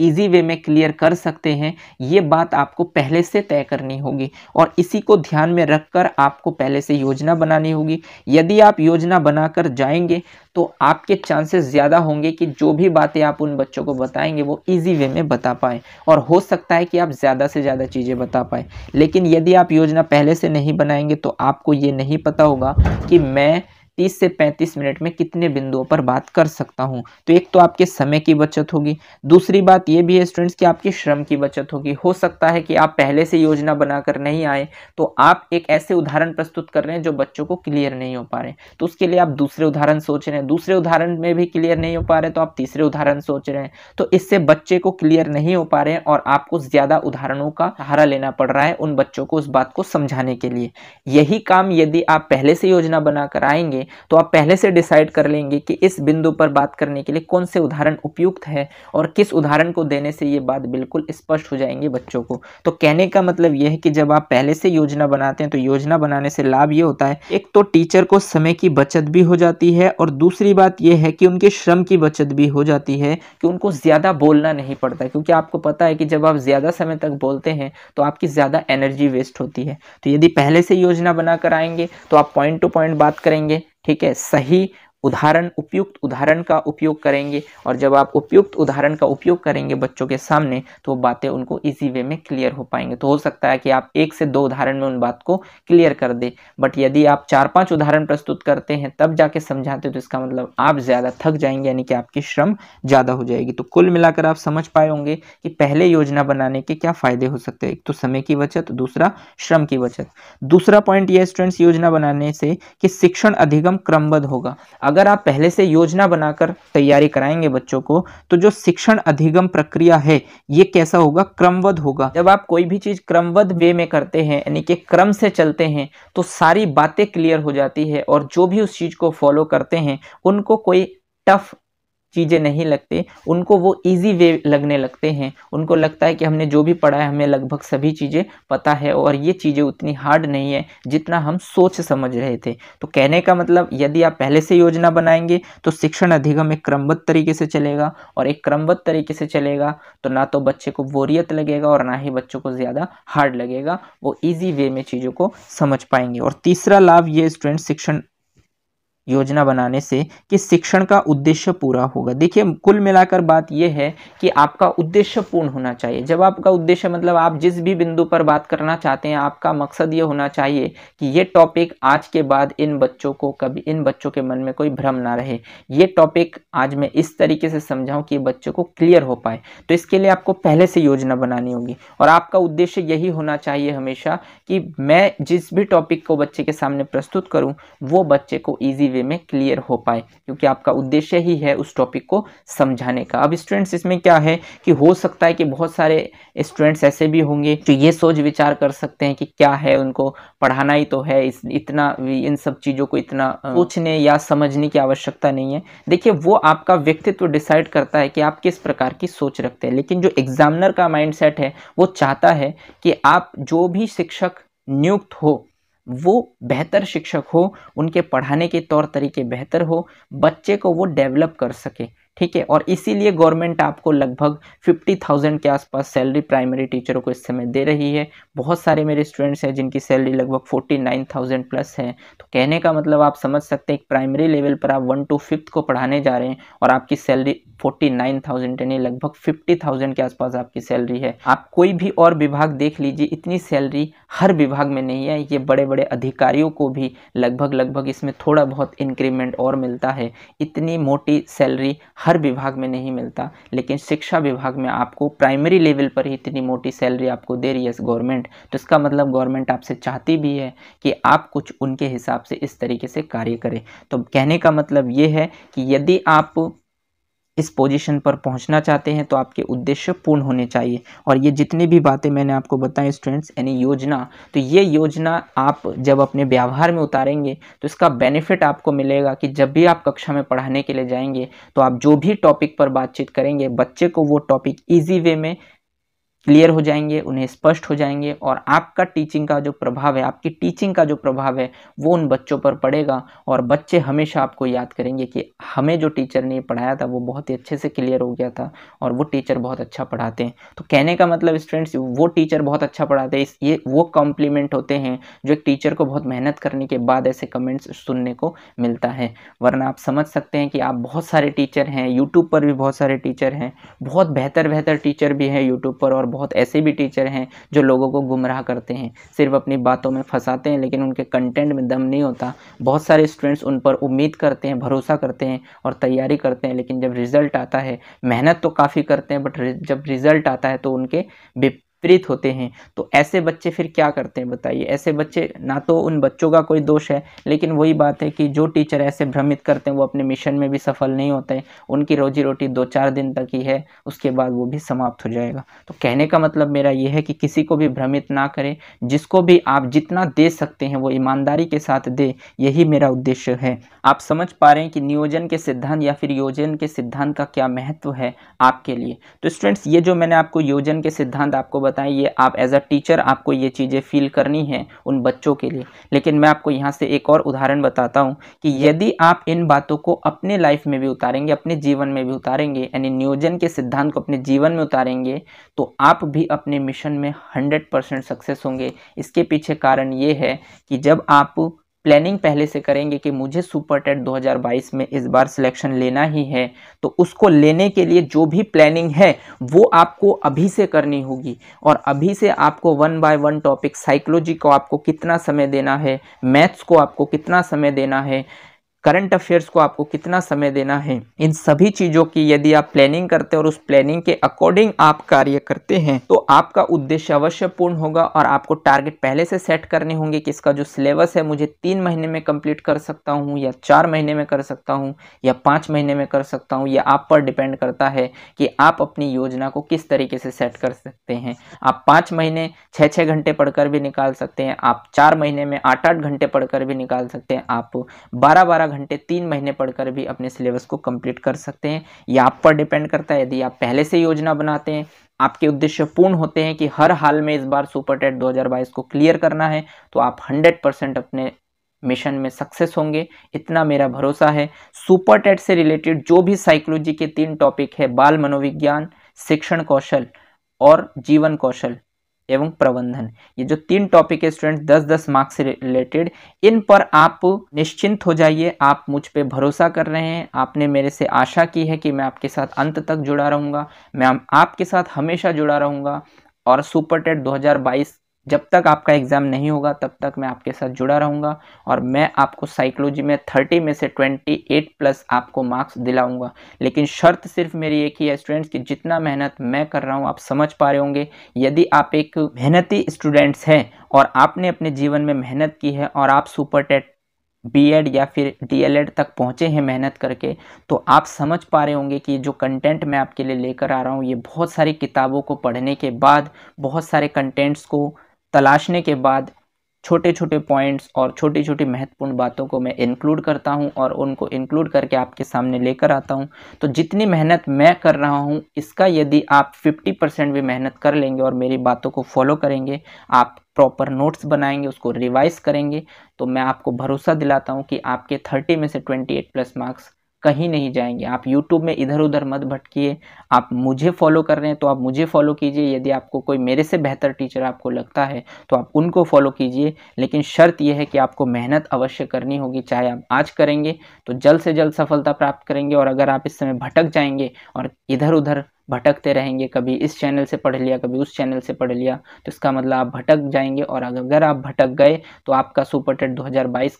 ईजी वे में क्लियर कर सकते हैं ये बात आपको पहले से तय करनी होगी और इसी को ध्यान में रखकर आपको पहले से योजना बनानी होगी यदि आप योजना बनाकर जाएंगे तो आपके चांसेस ज़्यादा होंगे कि जो भी बातें आप उन बच्चों को बताएंगे वो ईजी वे में बता पाएँ और हो सकता है कि आप ज़्यादा से ज़्यादा चीज़ें बता पाएँ लेकिन यदि आप योजना पहले से नहीं बनाएंगे तो आपको ये नहीं पता होगा कि मैं 30 से 35 मिनट में कितने बिंदुओं पर बात कर सकता हूँ तो एक तो आपके समय की बचत होगी दूसरी बात ये भी है स्टूडेंट्स कि आपकी श्रम की बचत होगी हो सकता है कि आप पहले से योजना बनाकर नहीं आए तो आप एक ऐसे उदाहरण प्रस्तुत कर रहे हैं जो बच्चों को क्लियर नहीं हो पा रहे तो उसके लिए आप दूसरे उदाहरण सोच रहे हैं दूसरे उदाहरण में भी क्लियर नहीं हो पा रहे तो आप तीसरे उदाहरण सोच रहे हैं तो इससे बच्चे को क्लियर नहीं हो पा रहे हैं और आपको ज़्यादा उदाहरणों का सहारा लेना पड़ रहा है उन बच्चों को उस बात को समझाने के लिए यही काम यदि आप पहले से योजना बनाकर आएंगे तो आप पहले से डिसाइड कर लेंगे कि इस बिंदु पर बात करने के लिए कौन से उदाहरण उपयुक्त है और किस उदाहरण को देने से ये बात बिल्कुल स्पष्ट हो जाएंगे बच्चों को तो कहने का मतलब यह है कि जब आप पहले से योजना बनाते हैं तो योजना बनाने से लाभ ये होता है एक तो टीचर को समय की बचत भी हो जाती है और दूसरी बात यह है कि उनके श्रम की बचत भी हो जाती है कि उनको ज़्यादा बोलना नहीं पड़ता क्योंकि आपको पता है कि जब आप ज़्यादा समय तक बोलते हैं तो आपकी ज़्यादा एनर्जी वेस्ट होती है तो यदि पहले से योजना बनाकर आएंगे तो आप पॉइंट टू पॉइंट बात करेंगे ठीक है सही उदाहरण उपयुक्त उदाहरण का उपयोग करेंगे और जब आप उपयुक्त उदाहरण का उपयोग करेंगे बच्चों के सामने तो बातें उनको इजी वे में क्लियर हो पाएंगे तो हो सकता है कि आप एक से दो उदाहरण में उन बात को क्लियर कर दे बट यदि आप चार पांच उदाहरण प्रस्तुत करते हैं तब जाके समझाते तो इसका मतलब आप ज़्यादा थक जाएंगे यानी कि आपकी श्रम ज़्यादा हो जाएगी तो कुल मिलाकर आप समझ पाए होंगे कि पहले योजना बनाने के क्या फ़ायदे हो सकते हैं एक तो समय की बचत दूसरा श्रम की बचत दूसरा पॉइंट ये स्टूडेंट्स योजना बनाने से कि शिक्षण अधिगम क्रमबद्ध होगा अगर आप पहले से योजना बनाकर तैयारी कराएंगे बच्चों को तो जो शिक्षण अधिगम प्रक्रिया है ये कैसा होगा क्रमवध होगा जब आप कोई भी चीज़ क्रमबद्ध वे में करते हैं यानी कि क्रम से चलते हैं तो सारी बातें क्लियर हो जाती है और जो भी उस चीज़ को फॉलो करते हैं उनको कोई टफ चीज़ें नहीं लगती उनको वो इजी वे लगने लगते हैं उनको लगता है कि हमने जो भी पढ़ा है हमें लगभग सभी चीज़ें पता है और ये चीज़ें उतनी हार्ड नहीं है जितना हम सोच समझ रहे थे तो कहने का मतलब यदि आप पहले से योजना बनाएंगे तो शिक्षण अधिगम एक क्रमबद्ध तरीके से चलेगा और एक क्रमबद्ध तरीके से चलेगा तो ना तो बच्चे को बोरियत लगेगा और ना ही बच्चों को ज़्यादा हार्ड लगेगा वो ईजी वे में चीज़ों को समझ पाएंगे और तीसरा लाभ ये स्टूडेंट शिक्षण योजना बनाने से कि शिक्षण का उद्देश्य पूरा होगा देखिए कुल मिलाकर बात यह है कि आपका उद्देश्य पूर्ण होना चाहिए जब आपका उद्देश्य मतलब आप जिस भी बिंदु पर बात करना चाहते हैं आपका मकसद ये होना चाहिए कि ये टॉपिक आज के बाद इन बच्चों को कभी इन बच्चों के मन में कोई भ्रम ना रहे ये टॉपिक आज मैं इस तरीके से समझाऊँ कि बच्चों को क्लियर हो पाए तो इसके लिए आपको पहले से योजना बनानी होगी और आपका उद्देश्य यही होना चाहिए हमेशा कि मैं जिस भी टॉपिक को बच्चे के सामने प्रस्तुत करूँ वो बच्चे को ईजी वे में क्लियर हो पाए क्योंकि आपका उद्देश्य ही है उस टॉपिक को समझाने का अब स्टूडेंट्स इसमें क्या है कि हो सकता है कि बहुत सारे स्टूडेंट्स ऐसे भी होंगे जो ये सोच विचार कर सकते हैं कि क्या है उनको पढ़ाना ही तो है इस इतना इन सब चीज़ों को इतना सोचने या समझने की आवश्यकता नहीं है देखिए वो आपका व्यक्तित्व डिसाइड करता है कि आप किस प्रकार की सोच रखते हैं लेकिन जो एग्जामिनर का माइंड है वो चाहता है कि आप जो भी शिक्षक नियुक्त हो वो बेहतर शिक्षक हो उनके पढ़ाने के तौर तरीके बेहतर हो बच्चे को वो डेवलप कर सके ठीक है और इसीलिए गवर्नमेंट आपको लगभग फिफ्टी थाउजेंड के आसपास सैलरी प्राइमरी टीचरों को इस समय दे रही है बहुत सारे मेरे स्टूडेंट्स हैं जिनकी सैलरी लगभग फोर्टी नाइन थाउजेंड प्लस है तो कहने का मतलब आप समझ सकते हैं प्राइमरी लेवल पर आप वन टू फिफ्थ को पढ़ाने जा रहे हैं और आपकी सैलरी फोर्टी नाइन थाउजेंड यानी लगभग फिफ्टी थाउजेंड के आसपास आपकी सैलरी है आप कोई भी और विभाग देख लीजिए इतनी सैलरी हर विभाग में नहीं है ये बड़े बड़े अधिकारियों को भी लगभग लगभग इसमें थोड़ा बहुत इंक्रीमेंट और मिलता है इतनी मोटी सैलरी हर विभाग में नहीं मिलता लेकिन शिक्षा विभाग में आपको प्राइमरी लेवल पर ही इतनी मोटी सैलरी आपको दे रही है गवर्नमेंट तो इसका मतलब गवर्नमेंट आपसे चाहती भी है कि आप कुछ उनके हिसाब से इस तरीके से कार्य करें तो कहने का मतलब ये है कि यदि आप इस पोजीशन पर पहुंचना चाहते हैं तो आपके उद्देश्य पूर्ण होने चाहिए और ये जितनी भी बातें मैंने आपको बताई स्टूडेंट्स यानी योजना तो ये योजना आप जब अपने व्यवहार में उतारेंगे तो इसका बेनिफिट आपको मिलेगा कि जब भी आप कक्षा में पढ़ाने के लिए जाएंगे तो आप जो भी टॉपिक पर बातचीत करेंगे बच्चे को वो टॉपिक ईजी वे में क्लियर हो जाएंगे उन्हें स्पष्ट हो जाएंगे और आपका टीचिंग का जो प्रभाव है आपकी टीचिंग का जो प्रभाव है वो उन बच्चों पर पड़ेगा और बच्चे हमेशा आपको याद करेंगे कि हमें जो टीचर ने पढ़ाया था वो बहुत ही अच्छे से क्लियर हो गया था और वो टीचर बहुत अच्छा पढ़ाते हैं तो कहने का मतलब स्टूडेंट्स वो टीचर बहुत अच्छा पढ़ाते हैं ये वो कॉम्प्लीमेंट होते हैं जो एक टीचर को बहुत मेहनत करने के बाद ऐसे कमेंट्स सुनने को मिलता है वरना आप समझ सकते हैं कि आप बहुत सारे टीचर हैं यूट्यूब पर भी बहुत सारे टीचर हैं बहुत बेहतर बेहतर टीचर भी हैं यूट्यूब पर और बहुत ऐसे भी टीचर हैं जो लोगों को गुमराह करते हैं सिर्फ अपनी बातों में फंसाते हैं लेकिन उनके कंटेंट में दम नहीं होता बहुत सारे स्टूडेंट्स उन पर उम्मीद करते हैं भरोसा करते हैं और तैयारी करते हैं लेकिन जब रिज़ल्ट आता है मेहनत तो काफ़ी करते हैं बट जब रिज़ल्ट आता है तो उनके प्रेरित होते हैं तो ऐसे बच्चे फिर क्या करते हैं बताइए ऐसे बच्चे ना तो उन बच्चों का कोई दोष है लेकिन वही बात है कि जो टीचर ऐसे भ्रमित करते हैं वो अपने मिशन में भी सफल नहीं होते हैं उनकी रोजी रोटी दो चार दिन तक ही है उसके बाद वो भी समाप्त हो जाएगा तो कहने का मतलब मेरा ये है कि किसी को भी भ्रमित ना करें जिसको भी आप जितना दे सकते हैं वो ईमानदारी के साथ दे यही मेरा उद्देश्य है आप समझ पा रहे हैं कि नियोजन के सिद्धांत या फिर योजन के सिद्धांत का क्या महत्व है आपके लिए तो स्टूडेंट्स ये जो मैंने आपको योजन के सिद्धांत आपको बताएं ये आप एज अ टीचर आपको ये चीज़ें फील करनी है उन बच्चों के लिए लेकिन मैं आपको यहाँ से एक और उदाहरण बताता हूँ कि यदि आप इन बातों को अपने लाइफ में भी उतारेंगे अपने जीवन में भी उतारेंगे यानी नियोजन के सिद्धांत को अपने जीवन में उतारेंगे तो आप भी अपने मिशन में हंड्रेड सक्सेस होंगे इसके पीछे कारण ये है कि जब आप प्लानिंग पहले से करेंगे कि मुझे सुपर टेट 2022 में इस बार सिलेक्शन लेना ही है तो उसको लेने के लिए जो भी प्लानिंग है वो आपको अभी से करनी होगी और अभी से आपको one by one topic psychology को आपको कितना समय देना है मैथ्स को आपको कितना समय देना है करंट अफेयर्स को आपको कितना समय देना है इन सभी चीज़ों की यदि आप प्लानिंग करते हैं और उस प्लानिंग के अकॉर्डिंग आप कार्य करते हैं तो आपका उद्देश्य अवश्य पूर्ण होगा और आपको टारगेट पहले से सेट करने होंगे कि इसका जो सिलेबस है मुझे तीन महीने में कंप्लीट कर सकता हूं या चार महीने में कर सकता हूँ या पांच महीने में कर सकता हूँ यह आप पर डिपेंड करता है कि आप अपनी योजना को किस तरीके से सेट कर सकते हैं आप पांच महीने छह छह घंटे पढ़कर भी निकाल सकते हैं आप चार महीने में आठ आठ घंटे पढ़कर भी निकाल सकते हैं आप बारह बारह 12 घंटे तीन महीने पढ़कर भी अपने सिलेबस को कंप्लीट कर सकते हैं यह आप पर डिपेंड करता है यदि आप पहले से योजना बनाते हैं आपके उद्देश्य पूर्ण होते हैं कि हर हाल में इस बार सुपर टेट दो को क्लियर करना है तो आप हंड्रेड अपने मिशन में सक्सेस होंगे इतना मेरा भरोसा है सुपर टेट से रिलेटेड जो भी साइकोलॉजी के तीन टॉपिक है बाल मनोविज्ञान शिक्षण कौशल और जीवन कौशल एवं प्रबंधन ये जो तीन टॉपिक है स्टूडेंट दस दस मार्क्स से रिलेटेड इन पर आप निश्चिंत हो जाइए आप मुझ पे भरोसा कर रहे हैं आपने मेरे से आशा की है कि मैं आपके साथ अंत तक जुड़ा रहूँगा मैं आपके साथ हमेशा जुड़ा रहूँगा और सुपर टेट 2022 जब तक आपका एग्ज़ाम नहीं होगा तब तक मैं आपके साथ जुड़ा रहूँगा और मैं आपको साइकोलॉजी में 30 में से 28 प्लस आपको मार्क्स दिलाऊँगा लेकिन शर्त सिर्फ मेरी एक ही है स्टूडेंट्स कि जितना मेहनत मैं कर रहा हूँ आप समझ पा रहे होंगे यदि आप एक मेहनती स्टूडेंट्स हैं और आपने अपने जीवन में मेहनत की है और आप सुपर टेट बी या फिर डी तक पहुँचे हैं मेहनत करके तो आप समझ पा रहे होंगे कि जो कंटेंट मैं आपके लिए लेकर आ रहा हूँ ये बहुत सारी किताबों को पढ़ने के बाद बहुत सारे कंटेंट्स को तलाशने के बाद छोटे छोटे पॉइंट्स और छोटी छोटी महत्वपूर्ण बातों को मैं इंक्लूड करता हूं और उनको इंक्लूड करके आपके सामने लेकर आता हूं तो जितनी मेहनत मैं कर रहा हूं इसका यदि आप 50 परसेंट भी मेहनत कर लेंगे और मेरी बातों को फॉलो करेंगे आप प्रॉपर नोट्स बनाएंगे उसको रिवाइज करेंगे तो मैं आपको भरोसा दिलाता हूँ कि आपके थर्टी में से ट्वेंटी प्लस मार्क्स कहीं नहीं जाएंगे आप यूट्यूब में इधर उधर मत भटकिए आप मुझे फॉलो कर रहे हैं तो आप मुझे फॉलो कीजिए यदि आपको कोई मेरे से बेहतर टीचर आपको लगता है तो आप उनको फॉलो कीजिए लेकिन शर्त यह है कि आपको मेहनत अवश्य करनी होगी चाहे आप आज करेंगे तो जल्द से जल्द सफलता प्राप्त करेंगे और अगर आप इस समय भटक जाएंगे और इधर उधर भटकते रहेंगे कभी इस चैनल से पढ़ लिया कभी उस चैनल से पढ़ लिया तो इसका मतलब आप भटक जाएंगे और अगर आप भटक गए तो आपका सुपर टेट दो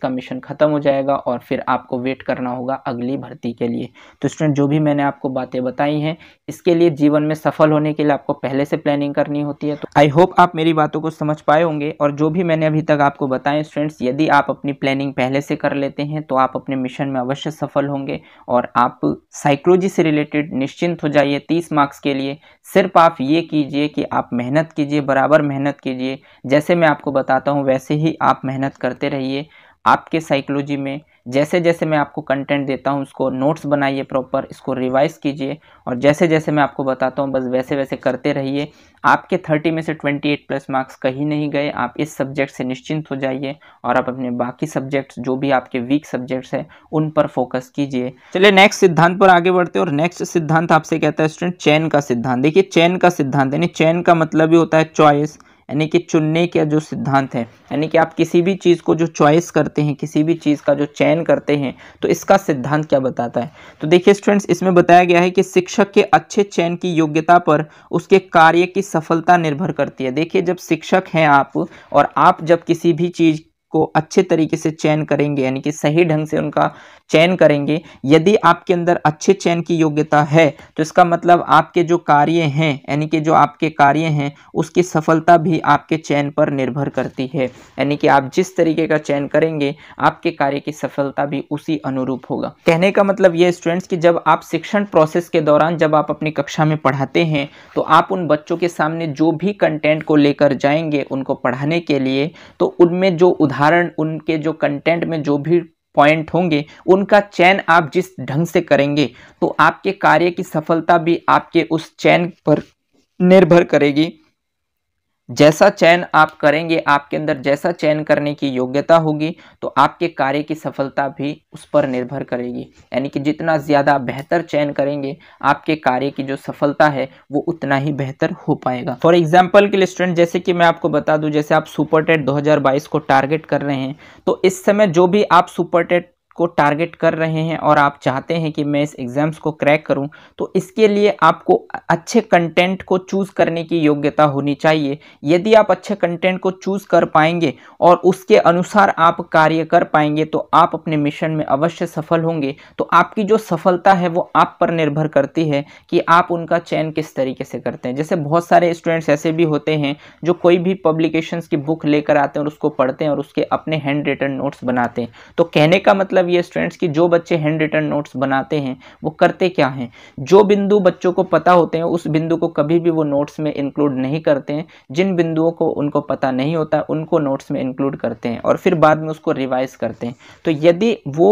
का मिशन ख़त्म हो जाएगा और फिर आपको वेट करना होगा अगली भर्ती के लिए तो स्टूडेंट जो भी मैंने आपको बातें बताई हैं इसके लिए जीवन में सफल होने के लिए आपको पहले से प्लानिंग करनी होती है तो आई होप आप मेरी बातों को समझ पाए होंगे और जो भी मैंने अभी तक आपको बताएं स्टूडेंट्स यदि आप अपनी प्लानिंग पहले से कर लेते हैं तो आप अपने मिशन में अवश्य सफल होंगे और आप साइकोलॉजी से रिलेटेड निश्चिंत हो जाइए तीस मार्क्स के लिए सिर्फ आप ये कीजिए कि आप मेहनत कीजिए बराबर मेहनत कीजिए जैसे मैं आपको बताता हूँ वैसे ही आप मेहनत करते रहिए आपके साइकोलॉजी में जैसे जैसे मैं आपको कंटेंट देता हूँ उसको नोट्स बनाइए प्रॉपर इसको रिवाइज कीजिए और जैसे जैसे मैं आपको बताता हूँ बस वैसे वैसे करते रहिए आपके थर्टी में से ट्वेंटी एट प्लस मार्क्स कहीं नहीं गए आप इस सब्जेक्ट से निश्चिंत हो जाइए और आप अपने बाकी सब्जेक्ट्स जो भी आपके वीक सब्जेक्ट्स हैं उन पर फोकस कीजिए चलिए नेक्स्ट सिद्धांत पर आगे बढ़ते हैं और नेक्स्ट सिद्धांत आपसे कहता है स्टूडेंट चैन का सिद्धांत देखिए चैन का सिद्धांत यानी चैन का मतलब ही होता है चॉइस यानी कि चुनने का जो सिद्धांत है यानी कि आप किसी भी चीज़ को जो चॉइस करते हैं किसी भी चीज़ का जो चयन करते हैं तो इसका सिद्धांत क्या बताता है तो देखिए स्टूडेंट्स इसमें बताया गया है कि शिक्षक के अच्छे चयन की योग्यता पर उसके कार्य की सफलता निर्भर करती है देखिए जब शिक्षक हैं आप और आप जब किसी भी चीज़ को अच्छे तरीके से चयन करेंगे यानी कि सही ढंग से उनका चयन करेंगे यदि आपके अंदर अच्छे चयन की योग्यता है तो इसका मतलब आपके जो कार्य हैं यानी कि जो आपके कार्य हैं उसकी सफलता भी आपके चयन पर निर्भर करती है यानी कि आप जिस तरीके का चयन करेंगे आपके कार्य की सफलता भी उसी अनुरूप होगा कहने का मतलब ये स्टूडेंट्स कि जब आप शिक्षण प्रोसेस के दौरान जब आप अपनी कक्षा में पढ़ाते हैं तो आप उन बच्चों के सामने जो भी कंटेंट को लेकर जाएंगे उनको पढ़ाने के लिए तो उनमें जो उदाहरण उदाहरण उनके जो कंटेंट में जो भी पॉइंट होंगे उनका चयन आप जिस ढंग से करेंगे तो आपके कार्य की सफलता भी आपके उस चयन पर निर्भर करेगी जैसा चयन आप करेंगे आपके अंदर जैसा चयन करने की योग्यता होगी तो आपके कार्य की सफलता भी उस पर निर्भर करेगी यानी कि जितना ज़्यादा बेहतर चयन करेंगे आपके कार्य की जो सफलता है वो उतना ही बेहतर हो पाएगा फॉर एग्जाम्पल के लिए स्टूडेंट जैसे कि मैं आपको बता दूँ जैसे आप सुपर टेट दो को टारगेट कर रहे हैं तो इस समय जो भी आप सुपर टेट को टारगेट कर रहे हैं और आप चाहते हैं कि मैं इस एग्ज़ाम्स को क्रैक करूं तो इसके लिए आपको अच्छे कंटेंट को चूज़ करने की योग्यता होनी चाहिए यदि आप अच्छे कंटेंट को चूज़ कर पाएंगे और उसके अनुसार आप कार्य कर पाएंगे तो आप अपने मिशन में अवश्य सफल होंगे तो आपकी जो सफलता है वो आप पर निर्भर करती है कि आप उनका चयन किस तरीके से करते हैं जैसे बहुत सारे स्टूडेंट्स ऐसे भी होते हैं जो कोई भी पब्लिकेशन की बुक लेकर आते हैं और उसको पढ़ते हैं और उसके अपने हैंड रिटर्न नोट्स बनाते हैं तो कहने का मतलब मतलब ये स्टूडेंट्स कि जो बच्चे हैंड रिटर्न नोट्स बनाते हैं वो करते क्या हैं जो बिंदु बच्चों को पता होते हैं उस बिंदु को कभी भी वो नोट्स में इंक्लूड नहीं करते हैं जिन बिंदुओं को उनको पता नहीं होता उनको नोट्स में इंक्लूड करते हैं और फिर बाद में उसको रिवाइज करते हैं तो यदि वो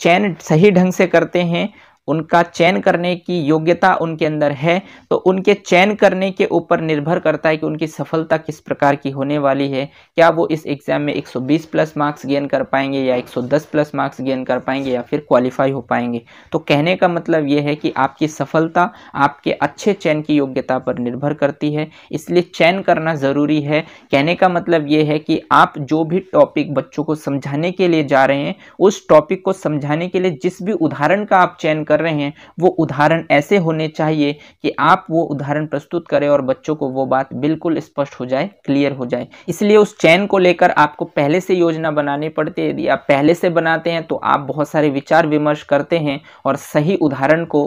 चयन सही ढंग से करते हैं उनका चयन करने की योग्यता उनके अंदर है तो उनके चयन करने के ऊपर निर्भर करता है कि उनकी सफलता किस प्रकार की होने वाली है क्या वो इस एग्ज़ाम में 120 प्लस मार्क्स गेन कर पाएंगे या 110 प्लस मार्क्स गेन कर पाएंगे या फिर क्वालिफाई हो पाएंगे तो कहने का मतलब ये है कि आपकी सफलता आपके अच्छे चयन की योग्यता पर निर्भर करती है इसलिए चयन करना ज़रूरी है कहने का मतलब ये है कि आप जो भी टॉपिक बच्चों को समझाने के लिए जा रहे हैं उस टॉपिक को समझाने के लिए जिस भी उदाहरण का आप चयन कर कर रहे हैं वो उदाहरण ऐसे होने चाहिए कि आप वो उदाहरण प्रस्तुत करें और बच्चों को वो बात बिल्कुल स्पष्ट हो जाए क्लियर हो जाए इसलिए उस चैन को लेकर आपको पहले से योजना बनानी पड़ती है यदि आप पहले से बनाते हैं तो आप बहुत सारे विचार विमर्श करते हैं और सही उदाहरण को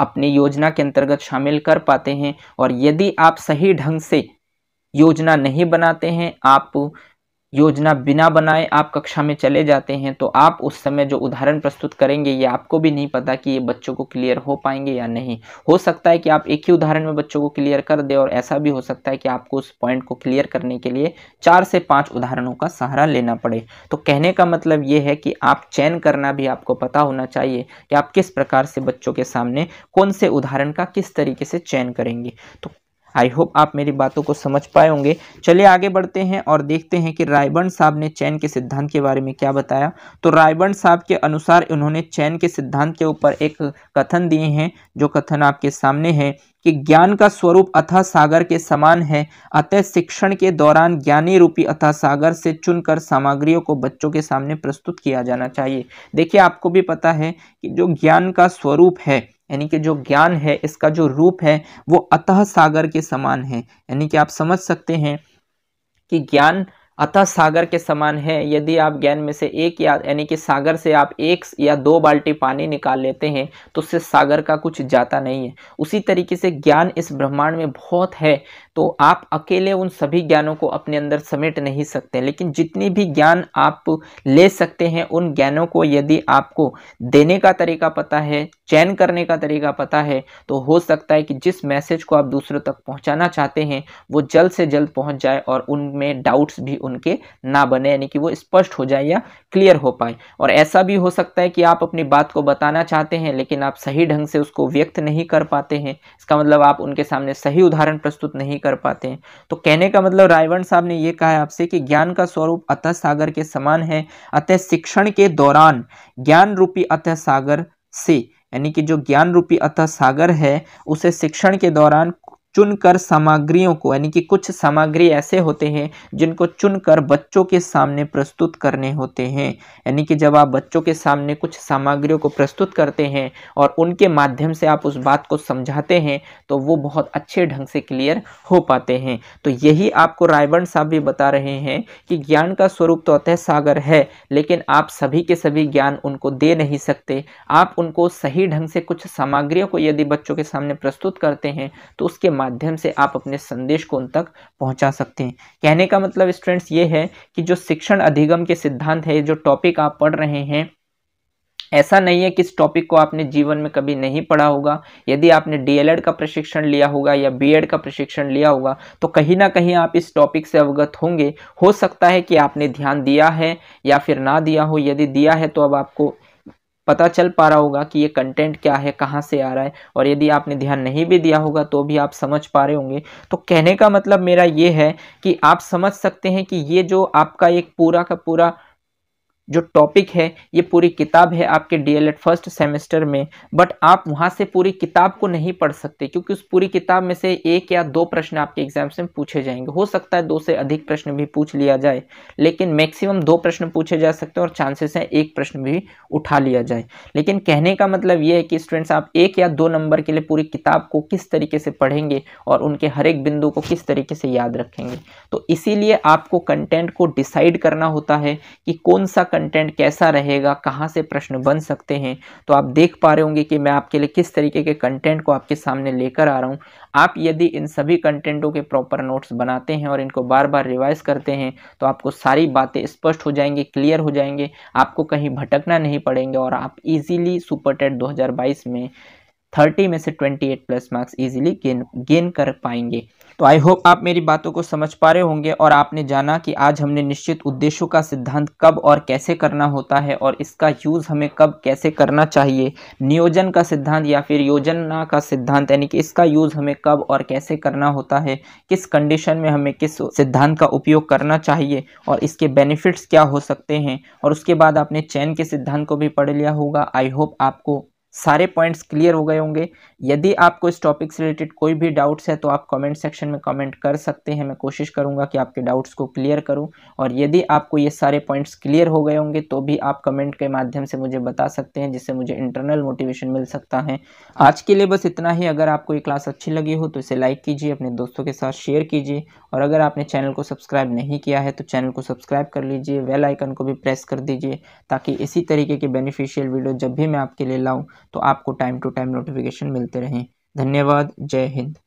अपनी योजना के अंतर्गत शामिल कर पाते हैं और यदि आप सही ढंग से योजना नहीं बनाते हैं आप योजना बिना बनाए आप कक्षा में चले जाते हैं तो आप उस समय जो उदाहरण प्रस्तुत करेंगे ये आपको भी नहीं पता कि ये बच्चों को क्लियर हो पाएंगे या नहीं हो सकता है कि आप एक ही उदाहरण में बच्चों को क्लियर कर दे और ऐसा भी हो सकता है कि आपको उस पॉइंट को क्लियर करने के लिए चार से पाँच उदाहरणों का सहारा लेना पड़े तो कहने का मतलब ये है कि आप चयन करना भी आपको पता होना चाहिए कि आप किस प्रकार से बच्चों के सामने कौन से उदाहरण का किस तरीके से चयन करेंगे तो आई होप आप मेरी बातों को समझ पाए होंगे चलिए आगे बढ़ते हैं और देखते हैं कि रायबंड साहब ने चैन के सिद्धांत के बारे में क्या बताया तो रायबंड साहब के अनुसार उन्होंने चयन के सिद्धांत के ऊपर एक कथन दिए हैं जो कथन आपके सामने है कि ज्ञान का स्वरूप अथा सागर के समान है अतः शिक्षण के दौरान ज्ञानी रूपी अथा सागर से चुनकर सामग्रियों को बच्चों के सामने प्रस्तुत किया जाना चाहिए देखिए आपको भी पता है कि जो ज्ञान का स्वरूप है यानी कि जो ज्ञान है इसका जो रूप है वो अतः सागर के समान है यानी कि आप समझ सकते हैं कि ज्ञान अतः सागर के समान है यदि आप ज्ञान में से एक या यानी कि सागर से आप एक या दो बाल्टी पानी निकाल लेते हैं तो उससे सागर का कुछ जाता नहीं है उसी तरीके से ज्ञान इस ब्रह्मांड में बहुत है तो आप अकेले उन सभी ज्ञानों को अपने अंदर समेट नहीं सकते लेकिन जितनी भी ज्ञान आप ले सकते हैं उन ज्ञानों को यदि आपको देने का तरीका पता है चयन करने का तरीका पता है तो हो सकता है कि जिस मैसेज को आप दूसरों तक पहुंचाना चाहते हैं वो जल्द से जल्द पहुंच जाए और उनमें डाउट्स भी उनके ना बने यानी कि वो स्पष्ट हो जाए या क्लियर हो पाए और ऐसा भी हो सकता है कि आप अपनी बात को बताना चाहते हैं लेकिन आप सही ढंग से उसको व्यक्त नहीं कर पाते हैं इसका मतलब आप उनके सामने सही उदाहरण प्रस्तुत नहीं कर पाते हैं तो कहने का मतलब रायवण साहब ने यह कहा है आपसे कि ज्ञान का स्वरूप अतः सागर के समान है अतः शिक्षण के दौरान ज्ञान रूपी अतः सागर से यानी कि जो ज्ञान रूपी अतः सागर है उसे शिक्षण के दौरान चुनकर सामग्रियों को यानी कि कुछ सामग्री ऐसे होते हैं जिनको चुनकर बच्चों के सामने प्रस्तुत करने होते हैं यानी कि जब आप बच्चों के सामने कुछ सामग्रियों को प्रस्तुत करते हैं और उनके माध्यम से आप उस बात को समझाते हैं तो वो बहुत अच्छे ढंग से क्लियर हो पाते हैं तो यही आपको रायबंड साहब भी बता रहे हैं कि ज्ञान का स्वरूप तो अतः सागर है लेकिन आप सभी के सभी ज्ञान उनको दे नहीं सकते आप उनको सही ढंग से कुछ सामग्रियों को यदि बच्चों के सामने प्रस्तुत करते हैं तो उसके माध्यम से आप अपने संदेश को उन तक पहुंचा सकते हैं कहने का मतलब स्टूडेंट्स ये है कि जो शिक्षण अधिगम के सिद्धांत है जो टॉपिक आप पढ़ रहे हैं ऐसा नहीं है कि इस टॉपिक को आपने जीवन में कभी नहीं पढ़ा होगा यदि आपने डीएलएड का प्रशिक्षण लिया होगा या बीएड का प्रशिक्षण लिया होगा तो कहीं ना कहीं आप इस टॉपिक से अवगत होंगे हो सकता है कि आपने ध्यान दिया है या फिर ना दिया हो यदि दिया है तो अब आपको पता चल पा रहा होगा कि ये कंटेंट क्या है कहाँ से आ रहा है और यदि आपने ध्यान नहीं भी दिया होगा तो भी आप समझ पा रहे होंगे तो कहने का मतलब मेरा ये है कि आप समझ सकते हैं कि ये जो आपका एक पूरा का पूरा जो टॉपिक है ये पूरी किताब है आपके डीएलएड फर्स्ट सेमेस्टर में बट आप वहाँ से पूरी किताब को नहीं पढ़ सकते क्योंकि उस पूरी किताब में से एक या दो प्रश्न आपके एग्जाम में पूछे जाएंगे हो सकता है दो से अधिक प्रश्न भी पूछ लिया जाए लेकिन मैक्सिमम दो प्रश्न पूछे जा सकते हैं और चांसेस हैं एक प्रश्न भी उठा लिया जाए लेकिन कहने का मतलब ये है कि स्टूडेंट्स आप एक या दो नंबर के लिए पूरी किताब को किस तरीके से पढ़ेंगे और उनके हर एक बिंदु को किस तरीके से याद रखेंगे तो इसीलिए आपको कंटेंट को डिसाइड करना होता है कि कौन सा कंटेंट कैसा रहेगा कहाँ से प्रश्न बन सकते हैं तो आप देख पा रहे होंगे कि मैं आपके लिए किस तरीके के कंटेंट को आपके सामने लेकर आ रहा हूँ आप यदि इन सभी कंटेंटों के प्रॉपर नोट्स बनाते हैं और इनको बार बार रिवाइज करते हैं तो आपको सारी बातें स्पष्ट हो जाएंगे क्लियर हो जाएंगे आपको कहीं भटकना नहीं पड़ेंगे और आप इजीली सुपर टेट 2022 में 30 में से 28 plus marks easily gain gain कर पाएंगे तो आई होप आप मेरी बातों को समझ पा रहे होंगे और आपने जाना कि आज हमने निश्चित उद्देश्यों का सिद्धांत कब और कैसे करना होता है और इसका यूज़ हमें कब कैसे करना चाहिए नियोजन का सिद्धांत या फिर योजना का सिद्धांत यानी कि इसका यूज़ हमें कब और कैसे करना होता है किस कंडीशन में हमें किस सिद्धांत का उपयोग करना चाहिए और इसके बेनिफिट्स क्या हो सकते हैं और उसके बाद आपने चैन के सिद्धांत को भी पढ़ लिया होगा आई होप आपको सारे पॉइंट्स क्लियर हो गए होंगे यदि आपको इस टॉपिक से रिलेटेड कोई भी डाउट्स है तो आप कमेंट सेक्शन में कमेंट कर सकते हैं मैं कोशिश करूंगा कि आपके डाउट्स को क्लियर करूं और यदि आपको ये सारे पॉइंट्स क्लियर हो गए होंगे तो भी आप कमेंट के माध्यम से मुझे बता सकते हैं जिससे मुझे इंटरनल मोटिवेशन मिल सकता है आज के लिए बस इतना ही अगर आपको ये क्लास अच्छी लगी हो तो इसे लाइक कीजिए अपने दोस्तों के साथ शेयर कीजिए और अगर आपने चैनल को सब्सक्राइब नहीं किया है तो चैनल को सब्सक्राइब कर लीजिए वेल आइकन को भी प्रेस कर दीजिए ताकि इसी तरीके के बेनिफिशियल वीडियो जब भी मैं आपके लिए लाऊँ तो आपको टाइम टू टाइम नोटिफिकेशन मिलते रहें धन्यवाद जय हिंद